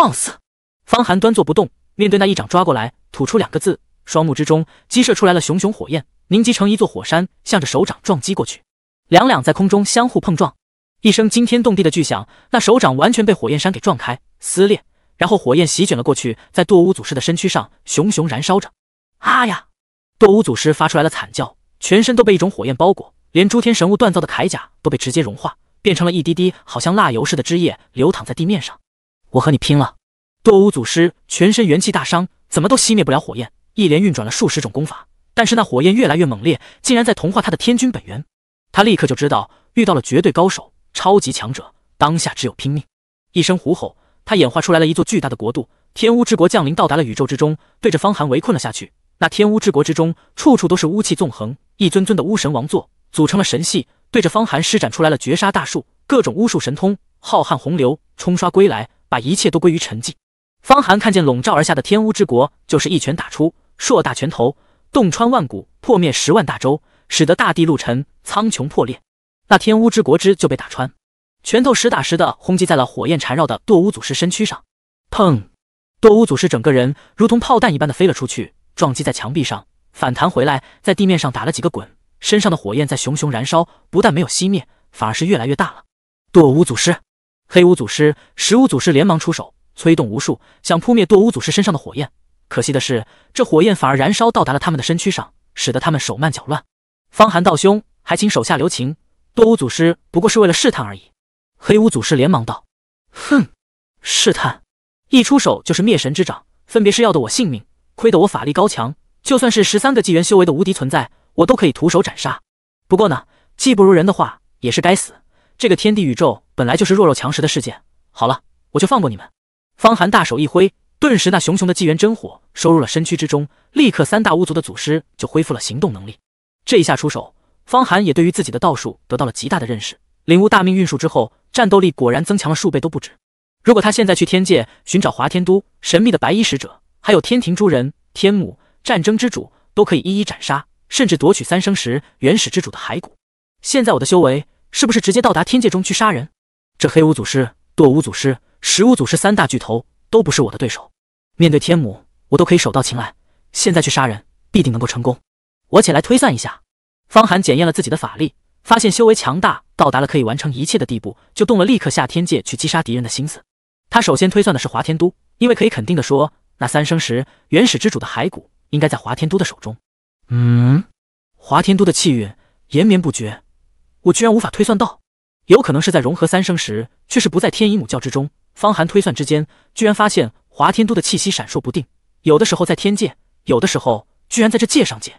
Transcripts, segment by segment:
放肆！方寒端坐不动，面对那一掌抓过来，吐出两个字，双目之中激射出来了熊熊火焰，凝集成一座火山，向着手掌撞击过去。两两在空中相互碰撞，一声惊天动地的巨响，那手掌完全被火焰山给撞开撕裂，然后火焰席卷了过去，在堕乌祖师的身躯上熊熊燃烧着。啊呀！堕乌祖师发出来了惨叫，全身都被一种火焰包裹，连诸天神物锻造的铠甲都被直接融化，变成了一滴滴好像蜡油似的汁液流淌在地面上。我和你拼了！堕巫祖师全身元气大伤，怎么都熄灭不了火焰。一连运转了数十种功法，但是那火焰越来越猛烈，竟然在同化他的天君本源。他立刻就知道遇到了绝对高手、超级强者，当下只有拼命。一声虎吼，他演化出来了一座巨大的国度——天巫之国降临，到达了宇宙之中，对着方寒围困了下去。那天巫之国之中，处处都是巫气纵横，一尊尊的巫神王座组成了神系，对着方寒施展出来了绝杀大术、各种巫术神通、浩瀚洪流冲刷归来。把一切都归于沉寂。方寒看见笼罩而下的天乌之国，就是一拳打出，硕大拳头洞穿万古，破灭十万大洲，使得大地陆沉，苍穹破裂。那天乌之国之就被打穿，拳头实打实的轰击在了火焰缠绕的堕乌祖师身躯上，砰！堕乌祖师整个人如同炮弹一般的飞了出去，撞击在墙壁上，反弹回来，在地面上打了几个滚，身上的火焰在熊熊燃烧，不但没有熄灭，反而是越来越大了。堕乌祖师。黑乌祖师、十五祖师连忙出手，催动无数，想扑灭堕乌祖师身上的火焰。可惜的是，这火焰反而燃烧到达了他们的身躯上，使得他们手慢脚乱。方寒道兄，还请手下留情。堕乌祖师不过是为了试探而已。黑乌祖师连忙道：“哼，试探！一出手就是灭神之掌，分别是要的我性命，亏得我法力高强，就算是十三个纪元修为的无敌存在，我都可以徒手斩杀。不过呢，技不如人的话，也是该死。这个天地宇宙……”本来就是弱肉强食的世界。好了，我就放过你们。方寒大手一挥，顿时那熊熊的纪元真火收入了身躯之中，立刻三大巫族的祖师就恢复了行动能力。这一下出手，方寒也对于自己的道术得到了极大的认识。领悟大命运术之后，战斗力果然增强了数倍都不止。如果他现在去天界寻找华天都、神秘的白衣使者，还有天庭诸人、天母、战争之主，都可以一一斩杀，甚至夺取三生石、原始之主的骸骨。现在我的修为是不是直接到达天界中去杀人？这黑巫祖师、堕巫祖师、十巫祖师三大巨头都不是我的对手，面对天母，我都可以手到擒来。现在去杀人，必定能够成功。我且来推算一下。方寒检验了自己的法力，发现修为强大，到达了可以完成一切的地步，就动了立刻下天界去击杀敌人的心思。他首先推算的是华天都，因为可以肯定的说，那三生石、原始之主的骸骨应该在华天都的手中。嗯，华天都的气运延绵不绝，我居然无法推算到。有可能是在融合三生时，却是不在天一母教之中。方寒推算之间，居然发现华天都的气息闪烁不定，有的时候在天界，有的时候居然在这界上界。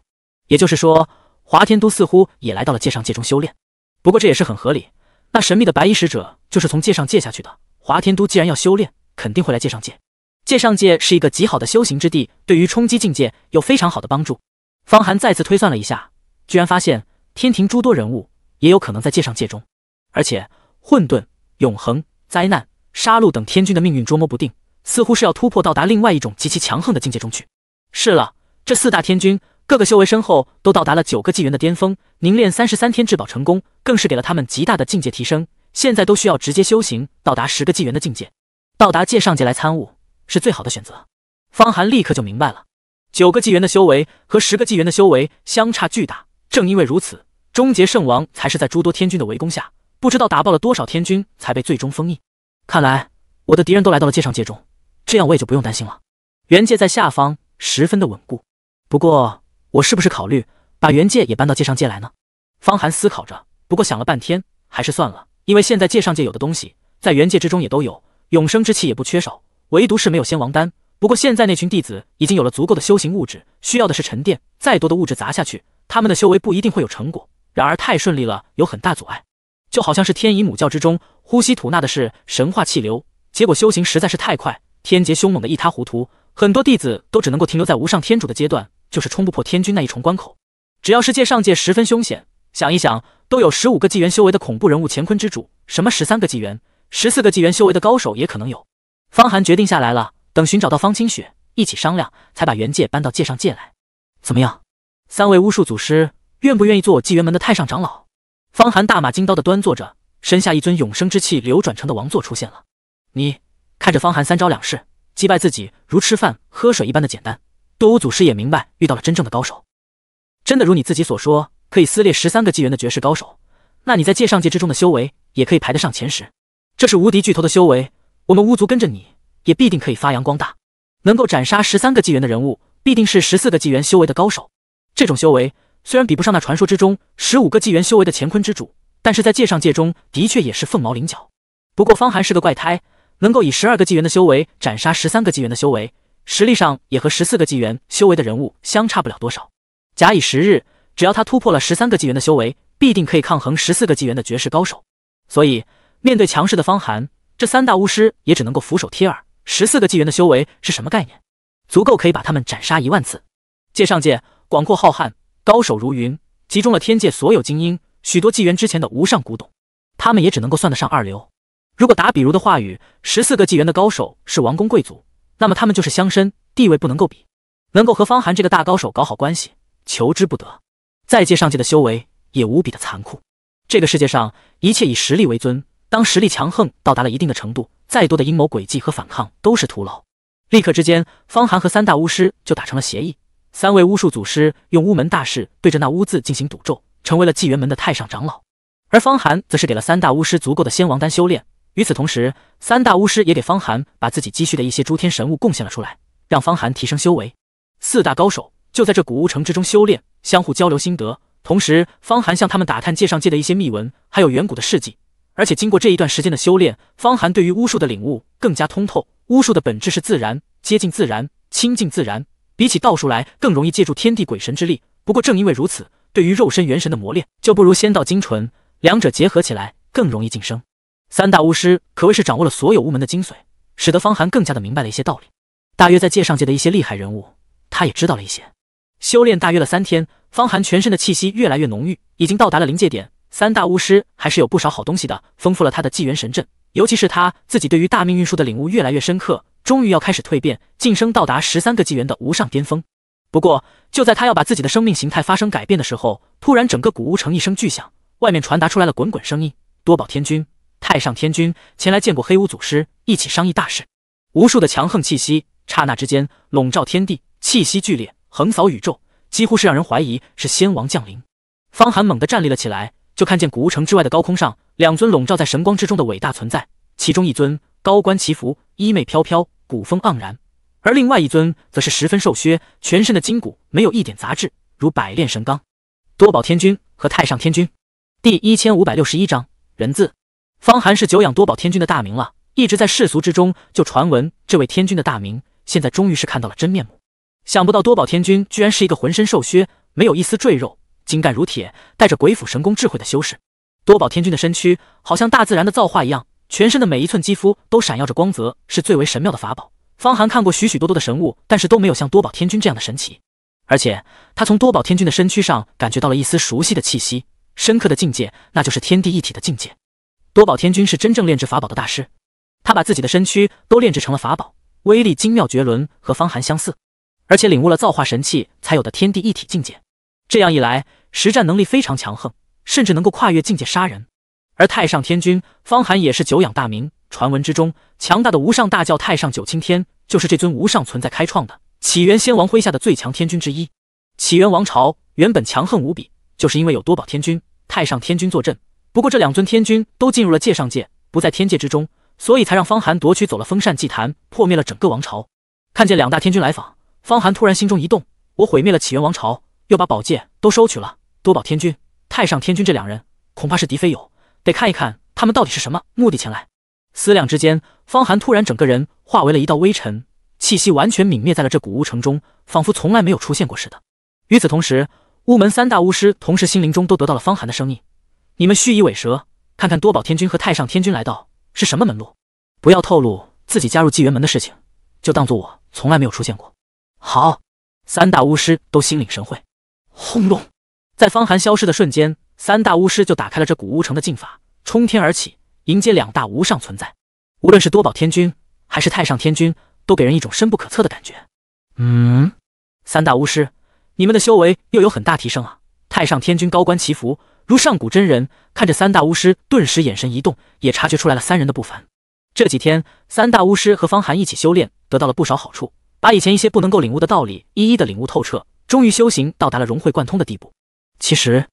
也就是说，华天都似乎也来到了界上界中修炼。不过这也是很合理，那神秘的白衣使者就是从界上界下去的。华天都既然要修炼，肯定会来界上界。界上界是一个极好的修行之地，对于冲击境界有非常好的帮助。方寒再次推算了一下，居然发现天庭诸多人物也有可能在界上界中。而且混沌、永恒、灾难、杀戮等天君的命运捉摸不定，似乎是要突破到达另外一种极其强横的境界中去。是了，这四大天君各个修为深厚，都到达了九个纪元的巅峰，凝练三十三天至宝成功，更是给了他们极大的境界提升。现在都需要直接修行到达十个纪元的境界，到达界上界来参悟是最好的选择。方寒立刻就明白了，九个纪元的修为和十个纪元的修为相差巨大，正因为如此，终结圣王才是在诸多天君的围攻下。不知道打爆了多少天军，才被最终封印。看来我的敌人都来到了界上界中，这样我也就不用担心了。元界在下方十分的稳固，不过我是不是考虑把元界也搬到界上界来呢？方寒思考着，不过想了半天还是算了，因为现在界上界有的东西在元界之中也都有，永生之气也不缺少，唯独是没有仙王丹。不过现在那群弟子已经有了足够的修行物质，需要的是沉淀，再多的物质砸下去，他们的修为不一定会有成果。然而太顺利了，有很大阻碍。就好像是天仪母教之中呼吸吐纳的是神话气流，结果修行实在是太快，天劫凶猛的一塌糊涂，很多弟子都只能够停留在无上天主的阶段，就是冲不破天君那一重关口。只要是界上界十分凶险，想一想都有十五个纪元修为的恐怖人物乾坤之主，什么十三个纪元、十四个纪元修为的高手也可能有。方寒决定下来了，等寻找到方清雪一起商量，才把原界搬到界上界来。怎么样？三位巫术祖师愿不愿意做我纪元门的太上长老？方寒大马金刀的端坐着，身下一尊永生之气流转成的王座出现了。你看着方寒三招两式击败自己如吃饭喝水一般的简单，多巫祖师也明白遇到了真正的高手。真的如你自己所说，可以撕裂十三个纪元的绝世高手，那你在界上界之中的修为也可以排得上前十。这是无敌巨头的修为，我们巫族跟着你也必定可以发扬光大。能够斩杀十三个纪元的人物，必定是十四个纪元修为的高手。这种修为。虽然比不上那传说之中十五个纪元修为的乾坤之主，但是在界上界中的确也是凤毛麟角。不过方寒是个怪胎，能够以十二个纪元的修为斩杀十三个纪元的修为，实力上也和十四个纪元修为的人物相差不了多少。假以时日，只要他突破了十三个纪元的修为，必定可以抗衡十四个纪元的绝世高手。所以面对强势的方寒，这三大巫师也只能够俯首帖耳。十四个纪元的修为是什么概念？足够可以把他们斩杀一万次。界上界广阔浩瀚。高手如云，集中了天界所有精英，许多纪元之前的无上古董，他们也只能够算得上二流。如果打比如的话语，十四个纪元的高手是王公贵族，那么他们就是乡绅，地位不能够比。能够和方寒这个大高手搞好关系，求之不得。再借上界的修为，也无比的残酷。这个世界上，一切以实力为尊。当实力强横到达了一定的程度，再多的阴谋诡计和反抗都是徒劳。立刻之间，方寒和三大巫师就打成了协议。三位巫术祖师用巫门大势对着那巫字进行赌咒，成为了纪元门的太上长老。而方寒则是给了三大巫师足够的仙王丹修炼。与此同时，三大巫师也给方寒把自己积蓄的一些诸天神物贡献了出来，让方寒提升修为。四大高手就在这古巫城之中修炼，相互交流心得。同时，方寒向他们打探界上界的一些秘闻，还有远古的事迹。而且，经过这一段时间的修炼，方寒对于巫术的领悟更加通透。巫术的本质是自然，接近自然，亲近自然。比起道术来，更容易借助天地鬼神之力。不过正因为如此，对于肉身元神的磨练就不如仙道精纯，两者结合起来更容易晋升。三大巫师可谓是掌握了所有巫门的精髓，使得方寒更加的明白了一些道理。大约在界上界的一些厉害人物，他也知道了一些。修炼大约了三天，方寒全身的气息越来越浓郁，已经到达了临界点。三大巫师还是有不少好东西的，丰富了他的纪元神阵，尤其是他自己对于大命运术的领悟越来越深刻。终于要开始蜕变，晋升到达十三个纪元的无上巅峰。不过，就在他要把自己的生命形态发生改变的时候，突然整个古巫城一声巨响，外面传达出来了滚滚声音。多宝天君、太上天君前来见过黑巫祖师，一起商议大事。无数的强横气息，刹那之间笼罩天地，气息剧烈，横扫宇宙，几乎是让人怀疑是仙王降临。方寒猛地站立了起来，就看见古屋城之外的高空上，两尊笼罩在神光之中的伟大存在，其中一尊。高冠齐服，衣袂飘飘，古风盎然；而另外一尊，则是十分瘦削，全身的筋骨没有一点杂质，如百炼神钢。多宝天君和太上天君，第一千五百六十一章人字。方寒是久仰多宝天君的大名了，一直在世俗之中就传闻这位天君的大名，现在终于是看到了真面目。想不到多宝天君居然是一个浑身瘦削、没有一丝赘肉、精干如铁、带着鬼斧神工智慧的修士。多宝天君的身躯，好像大自然的造化一样。全身的每一寸肌肤都闪耀着光泽，是最为神妙的法宝。方寒看过许许多多的神物，但是都没有像多宝天君这样的神奇。而且，他从多宝天君的身躯上感觉到了一丝熟悉的气息，深刻的境界，那就是天地一体的境界。多宝天君是真正炼制法宝的大师，他把自己的身躯都炼制成了法宝，威力精妙绝伦，和方寒相似。而且领悟了造化神器才有的天地一体境界，这样一来，实战能力非常强横，甚至能够跨越境界杀人。而太上天君方寒也是久仰大名，传闻之中，强大的无上大教太上九清天就是这尊无上存在开创的起源先王麾下的最强天君之一。起源王朝原本强横无比，就是因为有多宝天君、太上天君坐镇。不过这两尊天君都进入了界上界，不在天界之中，所以才让方寒夺取走了风扇祭坛，破灭了整个王朝。看见两大天君来访，方寒突然心中一动：我毁灭了起源王朝，又把宝剑都收取了，多宝天君、太上天君这两人，恐怕是敌非友。得看一看他们到底是什么目的前来。思量之间，方寒突然整个人化为了一道微尘，气息完全泯灭在了这古巫城中，仿佛从来没有出现过似的。与此同时，巫门三大巫师同时心灵中都得到了方寒的声音：“你们虚以伪蛇，看看多宝天君和太上天君来到是什么门路，不要透露自己加入纪元门的事情，就当做我从来没有出现过。”好，三大巫师都心领神会。轰隆，在方寒消失的瞬间。三大巫师就打开了这古巫城的禁法，冲天而起，迎接两大无上存在。无论是多宝天君还是太上天君，都给人一种深不可测的感觉。嗯，三大巫师，你们的修为又有很大提升啊！太上天君高官祈福，如上古真人看着三大巫师，顿时眼神一动，也察觉出来了三人的不凡。这几天，三大巫师和方寒一起修炼，得到了不少好处，把以前一些不能够领悟的道理一一的领悟透彻，终于修行到达了融会贯通的地步。其实。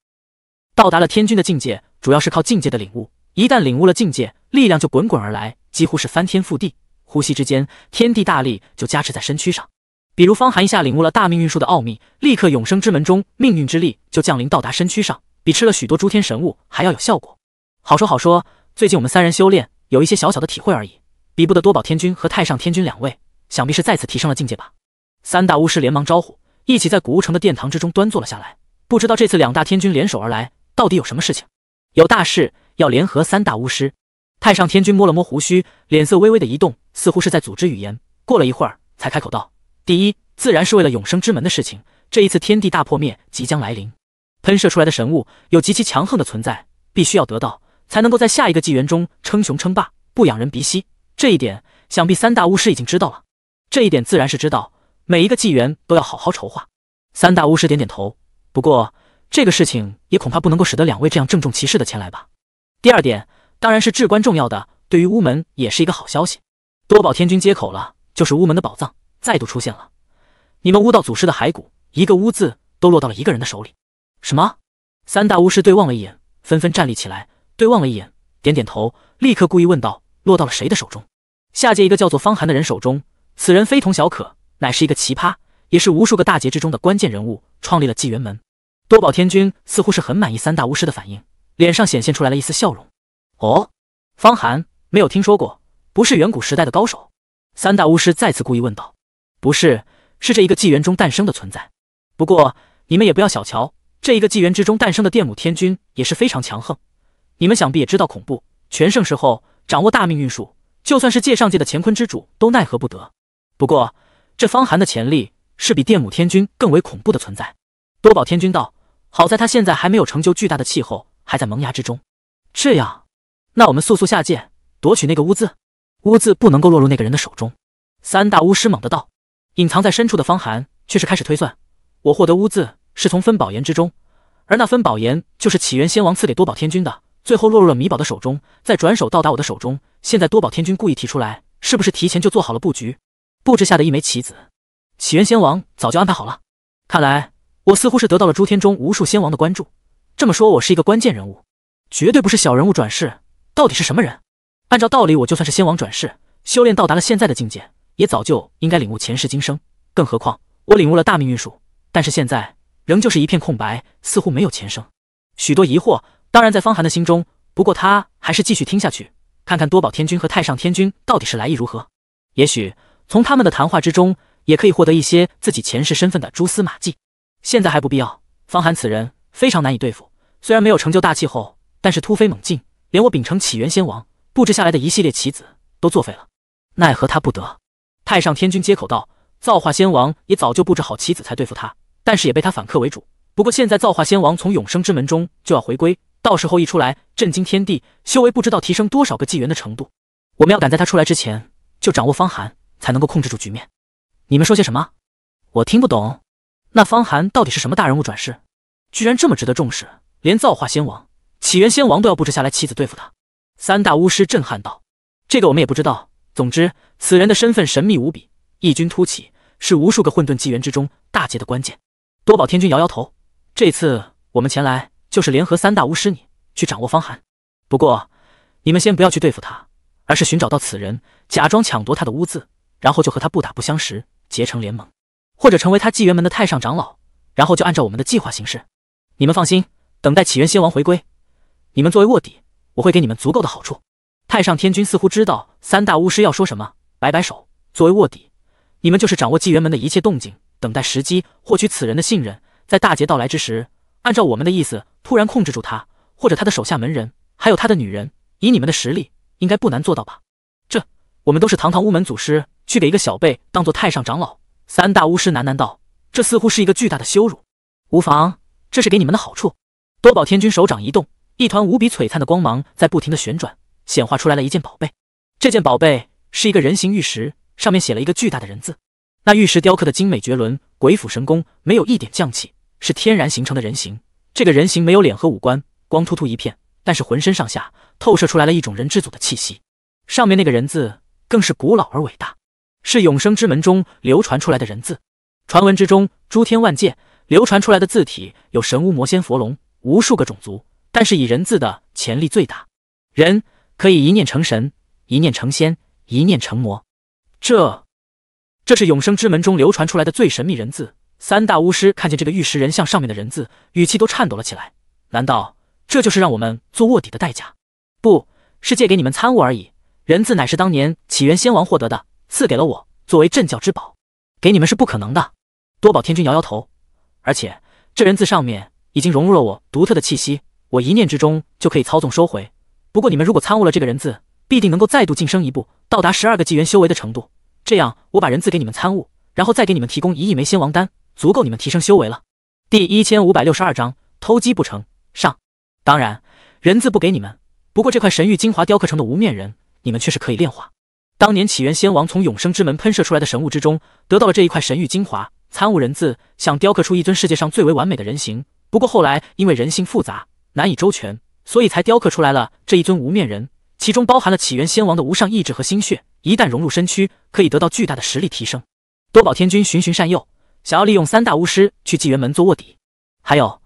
到达了天君的境界，主要是靠境界的领悟。一旦领悟了境界，力量就滚滚而来，几乎是翻天覆地。呼吸之间，天地大力就加持在身躯上。比如方寒一下领悟了大命运术的奥秘，立刻永生之门中命运之力就降临到达身躯上，比吃了许多诸天神物还要有效果。好说好说，最近我们三人修炼有一些小小的体会而已，比不得多宝天君和太上天君两位，想必是再次提升了境界吧。三大巫师连忙招呼，一起在古巫城的殿堂之中端坐了下来。不知道这次两大天君联手而来。到底有什么事情？有大事要联合三大巫师。太上天君摸了摸胡须，脸色微微的移动，似乎是在组织语言。过了一会儿，才开口道：“第一，自然是为了永生之门的事情。这一次天地大破灭即将来临，喷射出来的神物有极其强横的存在，必须要得到，才能够在下一个纪元中称雄称霸，不养人鼻息。这一点，想必三大巫师已经知道了。这一点自然是知道，每一个纪元都要好好筹划。”三大巫师点点头。不过。这个事情也恐怕不能够使得两位这样郑重其事的前来吧。第二点当然是至关重要的，对于巫门也是一个好消息。多宝天君接口了，就是巫门的宝藏再度出现了。你们巫道祖师的骸骨，一个巫字都落到了一个人的手里。什么？三大巫师对望了一眼，纷纷站立起来，对望了一眼，点点头，立刻故意问道：“落到了谁的手中？”下界一个叫做方寒的人手中。此人非同小可，乃是一个奇葩，也是无数个大劫之中的关键人物，创立了纪元门。多宝天君似乎是很满意三大巫师的反应，脸上显现出来了一丝笑容。哦，方寒没有听说过，不是远古时代的高手。三大巫师再次故意问道：“不是，是这一个纪元中诞生的存在。不过你们也不要小瞧这一个纪元之中诞生的电母天君，也是非常强横。你们想必也知道，恐怖全盛时候掌握大命运术，就算是界上界的乾坤之主都奈何不得。不过这方寒的潜力是比电母天君更为恐怖的存在。”多宝天君道。好在他现在还没有成就巨大的气候，还在萌芽之中。这样，那我们速速下界夺取那个污渍，污渍不能够落入那个人的手中。三大巫师猛地道，隐藏在深处的方寒却是开始推算，我获得污渍是从分宝岩之中，而那分宝岩就是起源仙王赐给多宝天君的，最后落入了米宝的手中，再转手到达我的手中。现在多宝天君故意提出来，是不是提前就做好了布局，布置下的一枚棋子？起源仙王早就安排好了，看来。我似乎是得到了诸天中无数仙王的关注，这么说，我是一个关键人物，绝对不是小人物转世。到底是什么人？按照道理，我就算是仙王转世，修炼到达了现在的境界，也早就应该领悟前世今生。更何况我领悟了大命运术，但是现在仍旧是一片空白，似乎没有前生，许多疑惑。当然，在方寒的心中，不过他还是继续听下去，看看多宝天君和太上天君到底是来意如何。也许从他们的谈话之中，也可以获得一些自己前世身份的蛛丝马迹。现在还不必要。方寒此人非常难以对付，虽然没有成就大气候，但是突飞猛进，连我秉承起源仙王布置下来的一系列棋子都作废了，奈何他不得。太上天君接口道：“造化仙王也早就布置好棋子才对付他，但是也被他反客为主。不过现在造化仙王从永生之门中就要回归，到时候一出来震惊天地，修为不知道提升多少个纪元的程度。我们要赶在他出来之前就掌握方寒，才能够控制住局面。你们说些什么？我听不懂。”那方寒到底是什么大人物转世，居然这么值得重视，连造化仙王、起源仙王都要布置下来棋子对付他。三大巫师震撼道：“这个我们也不知道。总之，此人的身份神秘无比，异军突起，是无数个混沌纪元之中大劫的关键。”多宝天君摇摇头：“这次我们前来就是联合三大巫师，你去掌握方寒。不过，你们先不要去对付他，而是寻找到此人，假装抢夺他的污渍，然后就和他不打不相识，结成联盟。”或者成为他纪元门的太上长老，然后就按照我们的计划行事。你们放心，等待起源仙王回归，你们作为卧底，我会给你们足够的好处。太上天君似乎知道三大巫师要说什么，摆摆手，作为卧底，你们就是掌握纪元门的一切动静，等待时机获取此人的信任，在大劫到来之时，按照我们的意思，突然控制住他，或者他的手下门人，还有他的女人，以你们的实力，应该不难做到吧？这，我们都是堂堂巫门祖师，去给一个小辈当做太上长老。三大巫师喃喃道：“这似乎是一个巨大的羞辱。”无妨，这是给你们的好处。多宝天君手掌一动，一团无比璀璨的光芒在不停的旋转，显化出来了一件宝贝。这件宝贝是一个人形玉石，上面写了一个巨大的人字。那玉石雕刻的精美绝伦，鬼斧神工，没有一点匠气，是天然形成的人形。这个人形没有脸和五官，光秃秃一片，但是浑身上下透射出来了一种人之祖的气息。上面那个人字更是古老而伟大。是永生之门中流传出来的人字，传闻之中，诸天万界流传出来的字体有神巫、魔仙、佛龙，无数个种族，但是以人字的潜力最大，人可以一念成神，一念成仙，一念成魔。这，这是永生之门中流传出来的最神秘人字。三大巫师看见这个玉石人像上面的人字，语气都颤抖了起来。难道这就是让我们做卧底的代价？不是借给你们参悟而已，人字乃是当年起源仙王获得的。赐给了我作为镇教之宝，给你们是不可能的。多宝天君摇摇头，而且这人字上面已经融入了我独特的气息，我一念之中就可以操纵收回。不过你们如果参悟了这个人字，必定能够再度晋升一步，到达十二个纪元修为的程度。这样我把人字给你们参悟，然后再给你们提供一亿枚仙王丹，足够你们提升修为了。第一千五百六十二章偷鸡不成上。当然人字不给你们，不过这块神玉精华雕刻成的无面人，你们却是可以炼化。当年起源仙王从永生之门喷射出来的神物之中得到了这一块神玉精华，参悟人字，想雕刻出一尊世界上最为完美的人形。不过后来因为人性复杂，难以周全，所以才雕刻出来了这一尊无面人，其中包含了起源仙王的无上意志和心血。一旦融入身躯，可以得到巨大的实力提升。多宝天君循循善诱，想要利用三大巫师去纪元门做卧底。还有，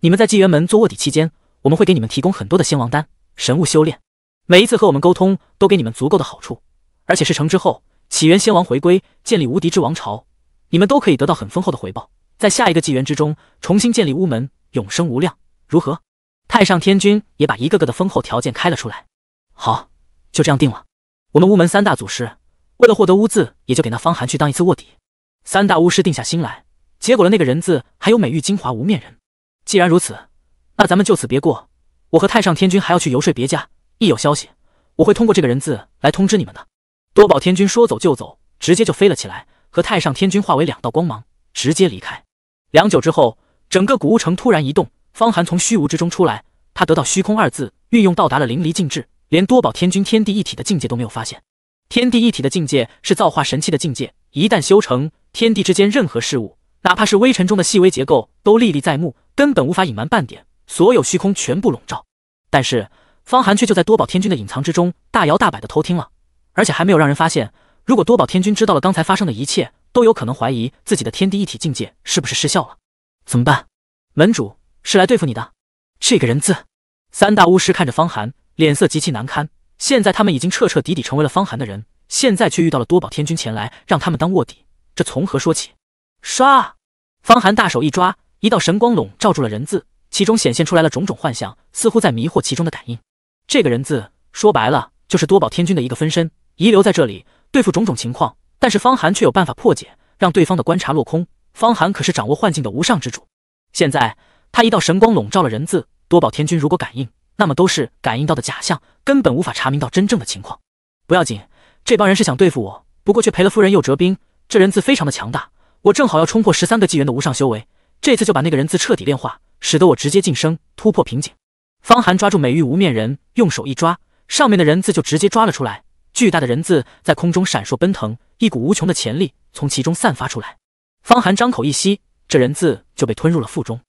你们在纪元门做卧底期间，我们会给你们提供很多的仙王丹、神物修炼，每一次和我们沟通都给你们足够的好处。而且事成之后，起源仙王回归，建立无敌之王朝，你们都可以得到很丰厚的回报，在下一个纪元之中重新建立巫门，永生无量，如何？太上天君也把一个个的丰厚条件开了出来。好，就这样定了。我们巫门三大祖师为了获得污字，也就给那方寒去当一次卧底。三大巫师定下心来，结果了那个人字，还有美玉精华无面人。既然如此，那咱们就此别过。我和太上天君还要去游说别家，一有消息，我会通过这个人字来通知你们的。多宝天君说走就走，直接就飞了起来，和太上天君化为两道光芒，直接离开。良久之后，整个古物城突然一动，方寒从虚无之中出来，他得到“虚空”二字运用，到达了淋漓尽致，连多宝天君天地一体的境界都没有发现。天地一体的境界是造化神器的境界，一旦修成，天地之间任何事物，哪怕是微尘中的细微结构都历历在目，根本无法隐瞒半点，所有虚空全部笼罩。但是方寒却就在多宝天君的隐藏之中，大摇大摆的偷听了。而且还没有让人发现。如果多宝天君知道了刚才发生的一切，都有可能怀疑自己的天地一体境界是不是失效了。怎么办？门主是来对付你的。这个人字，三大巫师看着方寒，脸色极其难堪。现在他们已经彻彻底底成为了方寒的人，现在却遇到了多宝天君前来让他们当卧底，这从何说起？刷！方寒大手一抓，一道神光笼罩住了人字，其中显现出来了种种幻象，似乎在迷惑其中的感应。这个人字，说白了就是多宝天君的一个分身。遗留在这里，对付种种情况，但是方寒却有办法破解，让对方的观察落空。方寒可是掌握幻境的无上之主，现在他一道神光笼罩了人字多宝天君，如果感应，那么都是感应到的假象，根本无法查明到真正的情况。不要紧，这帮人是想对付我，不过却赔了夫人又折兵。这人字非常的强大，我正好要冲破十三个纪元的无上修为，这次就把那个人字彻底炼化，使得我直接晋升突破瓶颈。方寒抓住美玉无面人，用手一抓，上面的人字就直接抓了出来。巨大的人字在空中闪烁奔腾，一股无穷的潜力从其中散发出来。方寒张口一吸，这人字就被吞入了腹中，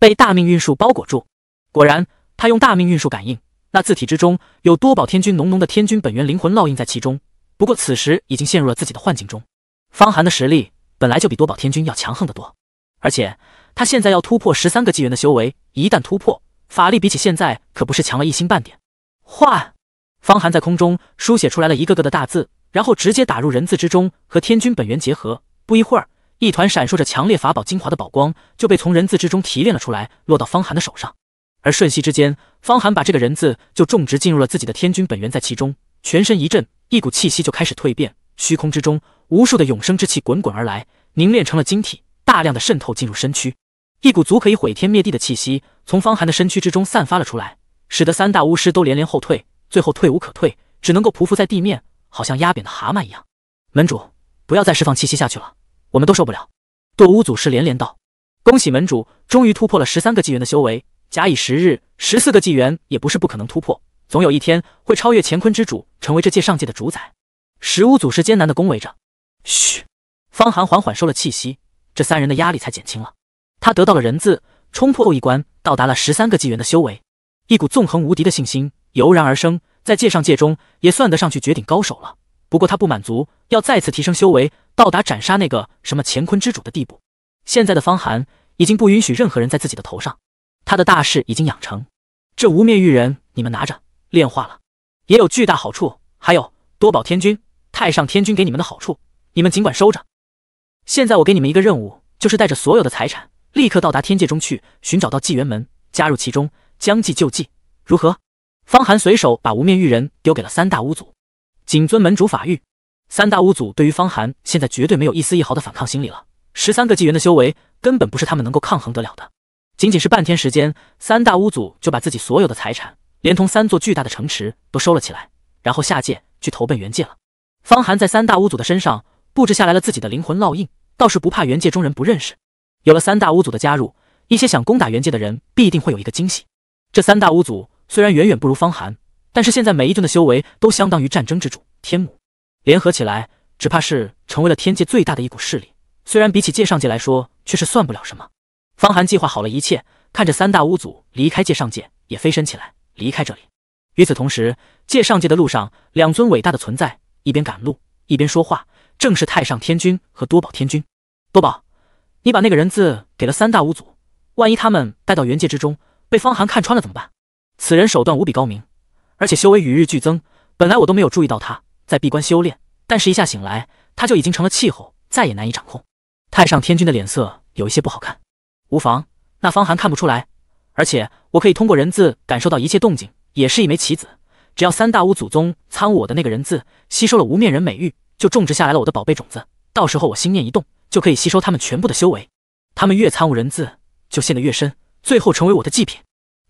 被大命运术包裹住。果然，他用大命运术感应，那字体之中有多宝天君浓浓的天君本源灵魂烙印在其中。不过此时已经陷入了自己的幻境中。方寒的实力本来就比多宝天君要强横得多，而且他现在要突破十三个纪元的修为，一旦突破，法力比起现在可不是强了一星半点。换。方寒在空中书写出来了一个个的大字，然后直接打入人字之中，和天君本源结合。不一会儿，一团闪烁着强烈法宝精华的宝光就被从人字之中提炼了出来，落到方寒的手上。而瞬息之间，方寒把这个人字就种植进入了自己的天君本源，在其中，全身一震，一股气息就开始蜕变。虚空之中，无数的永生之气滚滚而来，凝练成了晶体，大量的渗透进入身躯。一股足可以毁天灭地的气息从方寒的身躯之中散发了出来，使得三大巫师都连连后退。最后退无可退，只能够匍匐在地面，好像压扁的蛤蟆一样。门主，不要再释放气息下去了，我们都受不了。堕巫祖师连连道：“恭喜门主，终于突破了十三个纪元的修为，假以时日，十四个纪元也不是不可能突破，总有一天会超越乾坤之主，成为这界上界的主宰。”十巫祖师艰难的恭维着。嘘，方寒缓缓收了气息，这三人的压力才减轻了。他得到了人字，冲破后一关，到达了十三个纪元的修为。一股纵横无敌的信心油然而生，在界上界中也算得上去绝顶高手了。不过他不满足，要再次提升修为，到达斩杀那个什么乾坤之主的地步。现在的方寒已经不允许任何人在自己的头上，他的大势已经养成。这无面玉人，你们拿着炼化了，也有巨大好处。还有多宝天君、太上天君给你们的好处，你们尽管收着。现在我给你们一个任务，就是带着所有的财产，立刻到达天界中去，寻找到纪元门，加入其中。将计就计，如何？方寒随手把无面玉人丢给了三大巫祖，谨遵门主法谕。三大巫祖对于方寒现在绝对没有一丝一毫的反抗心理了。十三个纪元的修为根本不是他们能够抗衡得了的。仅仅是半天时间，三大巫祖就把自己所有的财产，连同三座巨大的城池都收了起来，然后下界去投奔元界了。方寒在三大巫祖的身上布置下来了自己的灵魂烙印，倒是不怕元界中人不认识。有了三大巫祖的加入，一些想攻打元界的人必定会有一个惊喜。这三大巫祖虽然远远不如方寒，但是现在每一尊的修为都相当于战争之主天母，联合起来只怕是成为了天界最大的一股势力。虽然比起界上界来说，却是算不了什么。方寒计划好了一切，看着三大巫祖离开界上界，也飞身起来离开这里。与此同时，界上界的路上，两尊伟大的存在一边赶路一边说话，正是太上天君和多宝天君。多宝，你把那个人字给了三大巫祖，万一他们带到元界之中。被方寒看穿了怎么办？此人手段无比高明，而且修为与日俱增。本来我都没有注意到他在闭关修炼，但是一下醒来，他就已经成了气候，再也难以掌控。太上天君的脸色有一些不好看。无妨，那方寒看不出来，而且我可以通过人字感受到一切动静，也是一枚棋子。只要三大巫祖宗参悟我的那个人字，吸收了无面人美玉，就种植下来了我的宝贝种子。到时候我心念一动，就可以吸收他们全部的修为。他们越参悟人字，就陷得越深。最后成为我的祭品。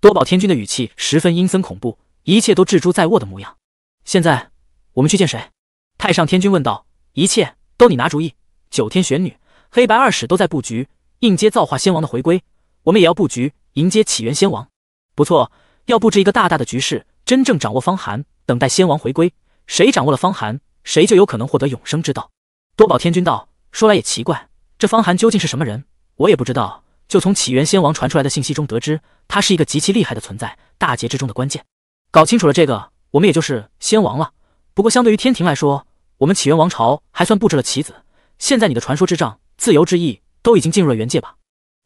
多宝天君的语气十分阴森恐怖，一切都置诸在握的模样。现在我们去见谁？太上天君问道。一切都你拿主意。九天玄女、黑白二使都在布局，应接造化仙王的回归。我们也要布局，迎接起源仙王。不错，要布置一个大大的局势，真正掌握方寒，等待仙王回归。谁掌握了方寒，谁就有可能获得永生之道。多宝天君道：“说来也奇怪，这方寒究竟是什么人？我也不知道。”就从起源仙王传出来的信息中得知，他是一个极其厉害的存在，大劫之中的关键。搞清楚了这个，我们也就是仙王了。不过相对于天庭来说，我们起源王朝还算布置了棋子。现在你的传说之杖、自由之翼都已经进入了元界吧？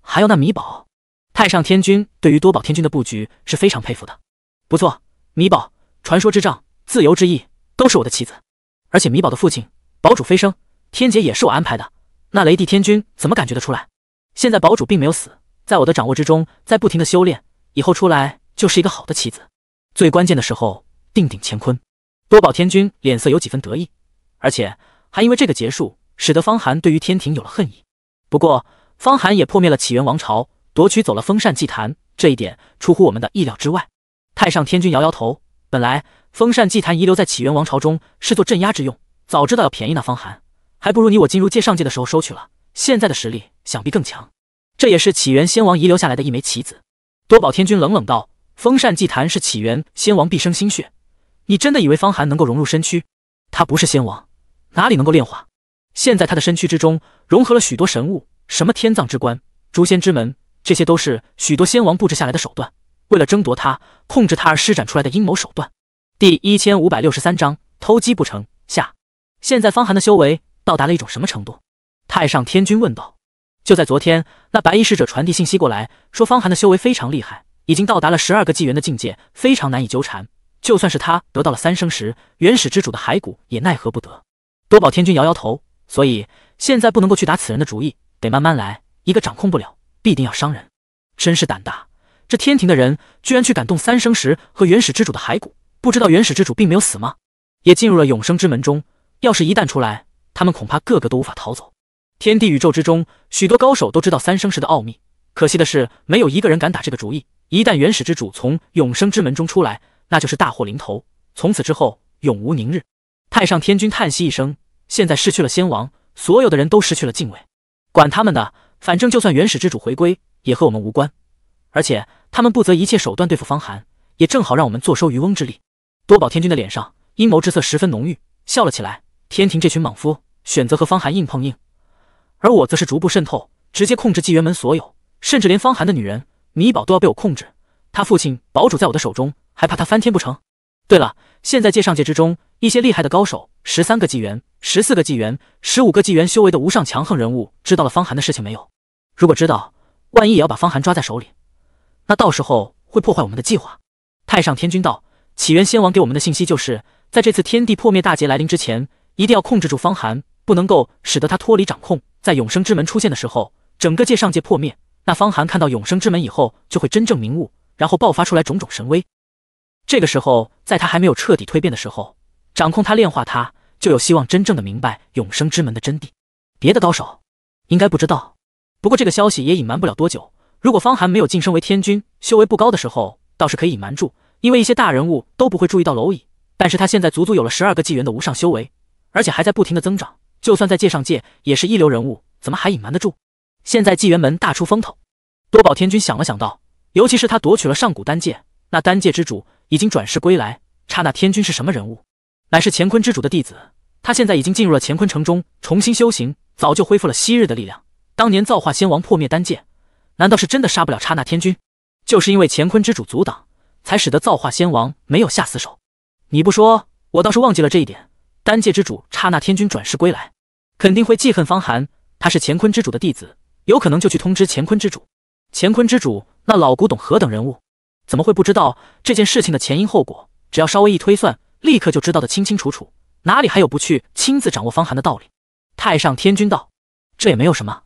还有那米宝，太上天君对于多宝天君的布局是非常佩服的。不错，米宝、传说之杖、自由之翼都是我的棋子，而且米宝的父亲宝主飞升天劫也是我安排的。那雷帝天君怎么感觉得出来？现在堡主并没有死，在我的掌握之中，在不停的修炼，以后出来就是一个好的棋子。最关键的时候，定鼎乾坤。多宝天君脸色有几分得意，而且还因为这个结束，使得方寒对于天庭有了恨意。不过，方寒也破灭了起源王朝，夺取走了风扇祭坛，这一点出乎我们的意料之外。太上天君摇摇头，本来风扇祭坛遗留在起源王朝中，是做镇压之用。早知道要便宜那方寒，还不如你我进入界上界的时候收取了。现在的实力。想必更强，这也是起源先王遗留下来的一枚棋子。多宝天君冷冷道：“风扇祭坛是起源先王毕生心血，你真的以为方寒能够融入身躯？他不是先王，哪里能够炼化？现在他的身躯之中融合了许多神物，什么天葬之棺、诛仙之门，这些都是许多先王布置下来的手段，为了争夺他、控制他而施展出来的阴谋手段。”第一千五百六十三章偷鸡不成。下现在方寒的修为到达了一种什么程度？太上天君问道。就在昨天，那白衣使者传递信息过来，说方寒的修为非常厉害，已经到达了十二个纪元的境界，非常难以纠缠。就算是他得到了三生石、原始之主的骸骨，也奈何不得。多宝天君摇摇头，所以现在不能够去打此人的主意，得慢慢来。一个掌控不了，必定要伤人。真是胆大，这天庭的人居然去敢动三生石和原始之主的骸骨，不知道原始之主并没有死吗？也进入了永生之门中，要是一旦出来，他们恐怕个个都无法逃走。天地宇宙之中，许多高手都知道三生石的奥秘。可惜的是，没有一个人敢打这个主意。一旦原始之主从永生之门中出来，那就是大祸临头，从此之后永无宁日。太上天君叹息一声：“现在失去了仙王，所有的人都失去了敬畏。管他们的，反正就算原始之主回归，也和我们无关。而且他们不择一切手段对付方寒，也正好让我们坐收渔翁之利。”多宝天君的脸上阴谋之色十分浓郁，笑了起来：“天庭这群莽夫，选择和方寒硬碰硬。”而我则是逐步渗透，直接控制纪元门所有，甚至连方寒的女人米宝都要被我控制。他父亲堡主在我的手中，还怕他翻天不成？对了，现在界上界之中，一些厉害的高手，十三个纪元、十四个纪元、十五个纪元修为的无上强横人物，知道了方寒的事情没有？如果知道，万一也要把方寒抓在手里，那到时候会破坏我们的计划。太上天君道，起源仙王给我们的信息就是，在这次天地破灭大劫来临之前，一定要控制住方寒，不能够使得他脱离掌控。在永生之门出现的时候，整个界上界破灭。那方寒看到永生之门以后，就会真正明悟，然后爆发出来种种神威。这个时候，在他还没有彻底蜕变的时候，掌控他、炼化他，就有希望真正的明白永生之门的真谛。别的高手应该不知道，不过这个消息也隐瞒不了多久。如果方寒没有晋升为天君，修为不高的时候，倒是可以隐瞒住，因为一些大人物都不会注意到蝼蚁。但是他现在足足有了十二个纪元的无上修为，而且还在不停的增长。就算在界上界也是一流人物，怎么还隐瞒得住？现在纪元门大出风头，多宝天君想了想道：“尤其是他夺取了上古丹界，那丹界之主已经转世归来。刹那天君是什么人物？乃是乾坤之主的弟子，他现在已经进入了乾坤城中重新修行，早就恢复了昔日的力量。当年造化仙王破灭丹界，难道是真的杀不了刹那天君？就是因为乾坤之主阻挡，才使得造化仙王没有下死手。你不说，我倒是忘记了这一点。”三界之主刹那天君转世归来，肯定会记恨方寒。他是乾坤之主的弟子，有可能就去通知乾坤之主。乾坤之主那老古董何等人物，怎么会不知道这件事情的前因后果？只要稍微一推算，立刻就知道的清清楚楚。哪里还有不去亲自掌握方寒的道理？太上天君道，这也没有什么。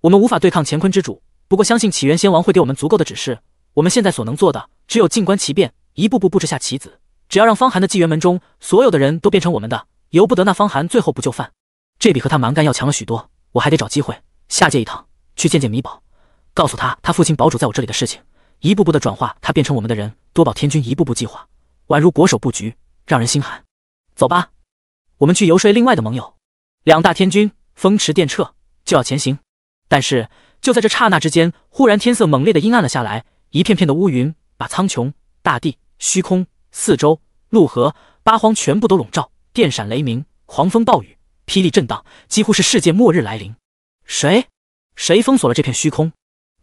我们无法对抗乾坤之主，不过相信起源仙王会给我们足够的指示。我们现在所能做的，只有静观其变，一步步布置下棋子。只要让方寒的纪元门中所有的人都变成我们的。由不得那方寒最后不就范，这比和他蛮干要强了许多。我还得找机会下界一趟，去见见米宝，告诉他他父亲堡主在我这里的事情，一步步的转化他变成我们的人。多宝天君一步步计划，宛如国手布局，让人心寒。走吧，我们去游说另外的盟友。两大天君风驰电掣就要前行，但是就在这刹那之间，忽然天色猛烈的阴暗了下来，一片片的乌云把苍穹、大地、虚空、四周、陆河、八荒全部都笼罩。电闪雷鸣，狂风暴雨，霹雳震荡，几乎是世界末日来临。谁？谁封锁了这片虚空，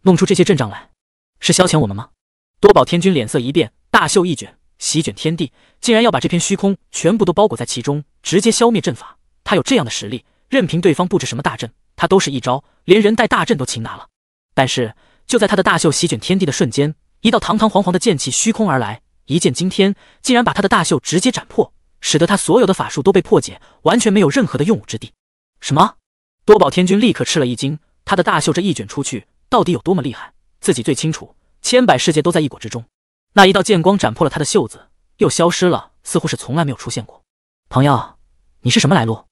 弄出这些阵仗来？是消遣我们吗？多宝天君脸色一变，大袖一卷，席卷天地，竟然要把这片虚空全部都包裹在其中，直接消灭阵法。他有这样的实力，任凭对方布置什么大阵，他都是一招，连人带大阵都擒拿了。但是就在他的大袖席卷天地的瞬间，一道堂堂皇皇的剑气虚空而来，一剑惊天，竟然把他的大袖直接斩破。使得他所有的法术都被破解，完全没有任何的用武之地。什么？多宝天君立刻吃了一惊，他的大袖这一卷出去，到底有多么厉害？自己最清楚，千百世界都在一果之中。那一道剑光斩破了他的袖子，又消失了，似乎是从来没有出现过。朋友，你是什么来路？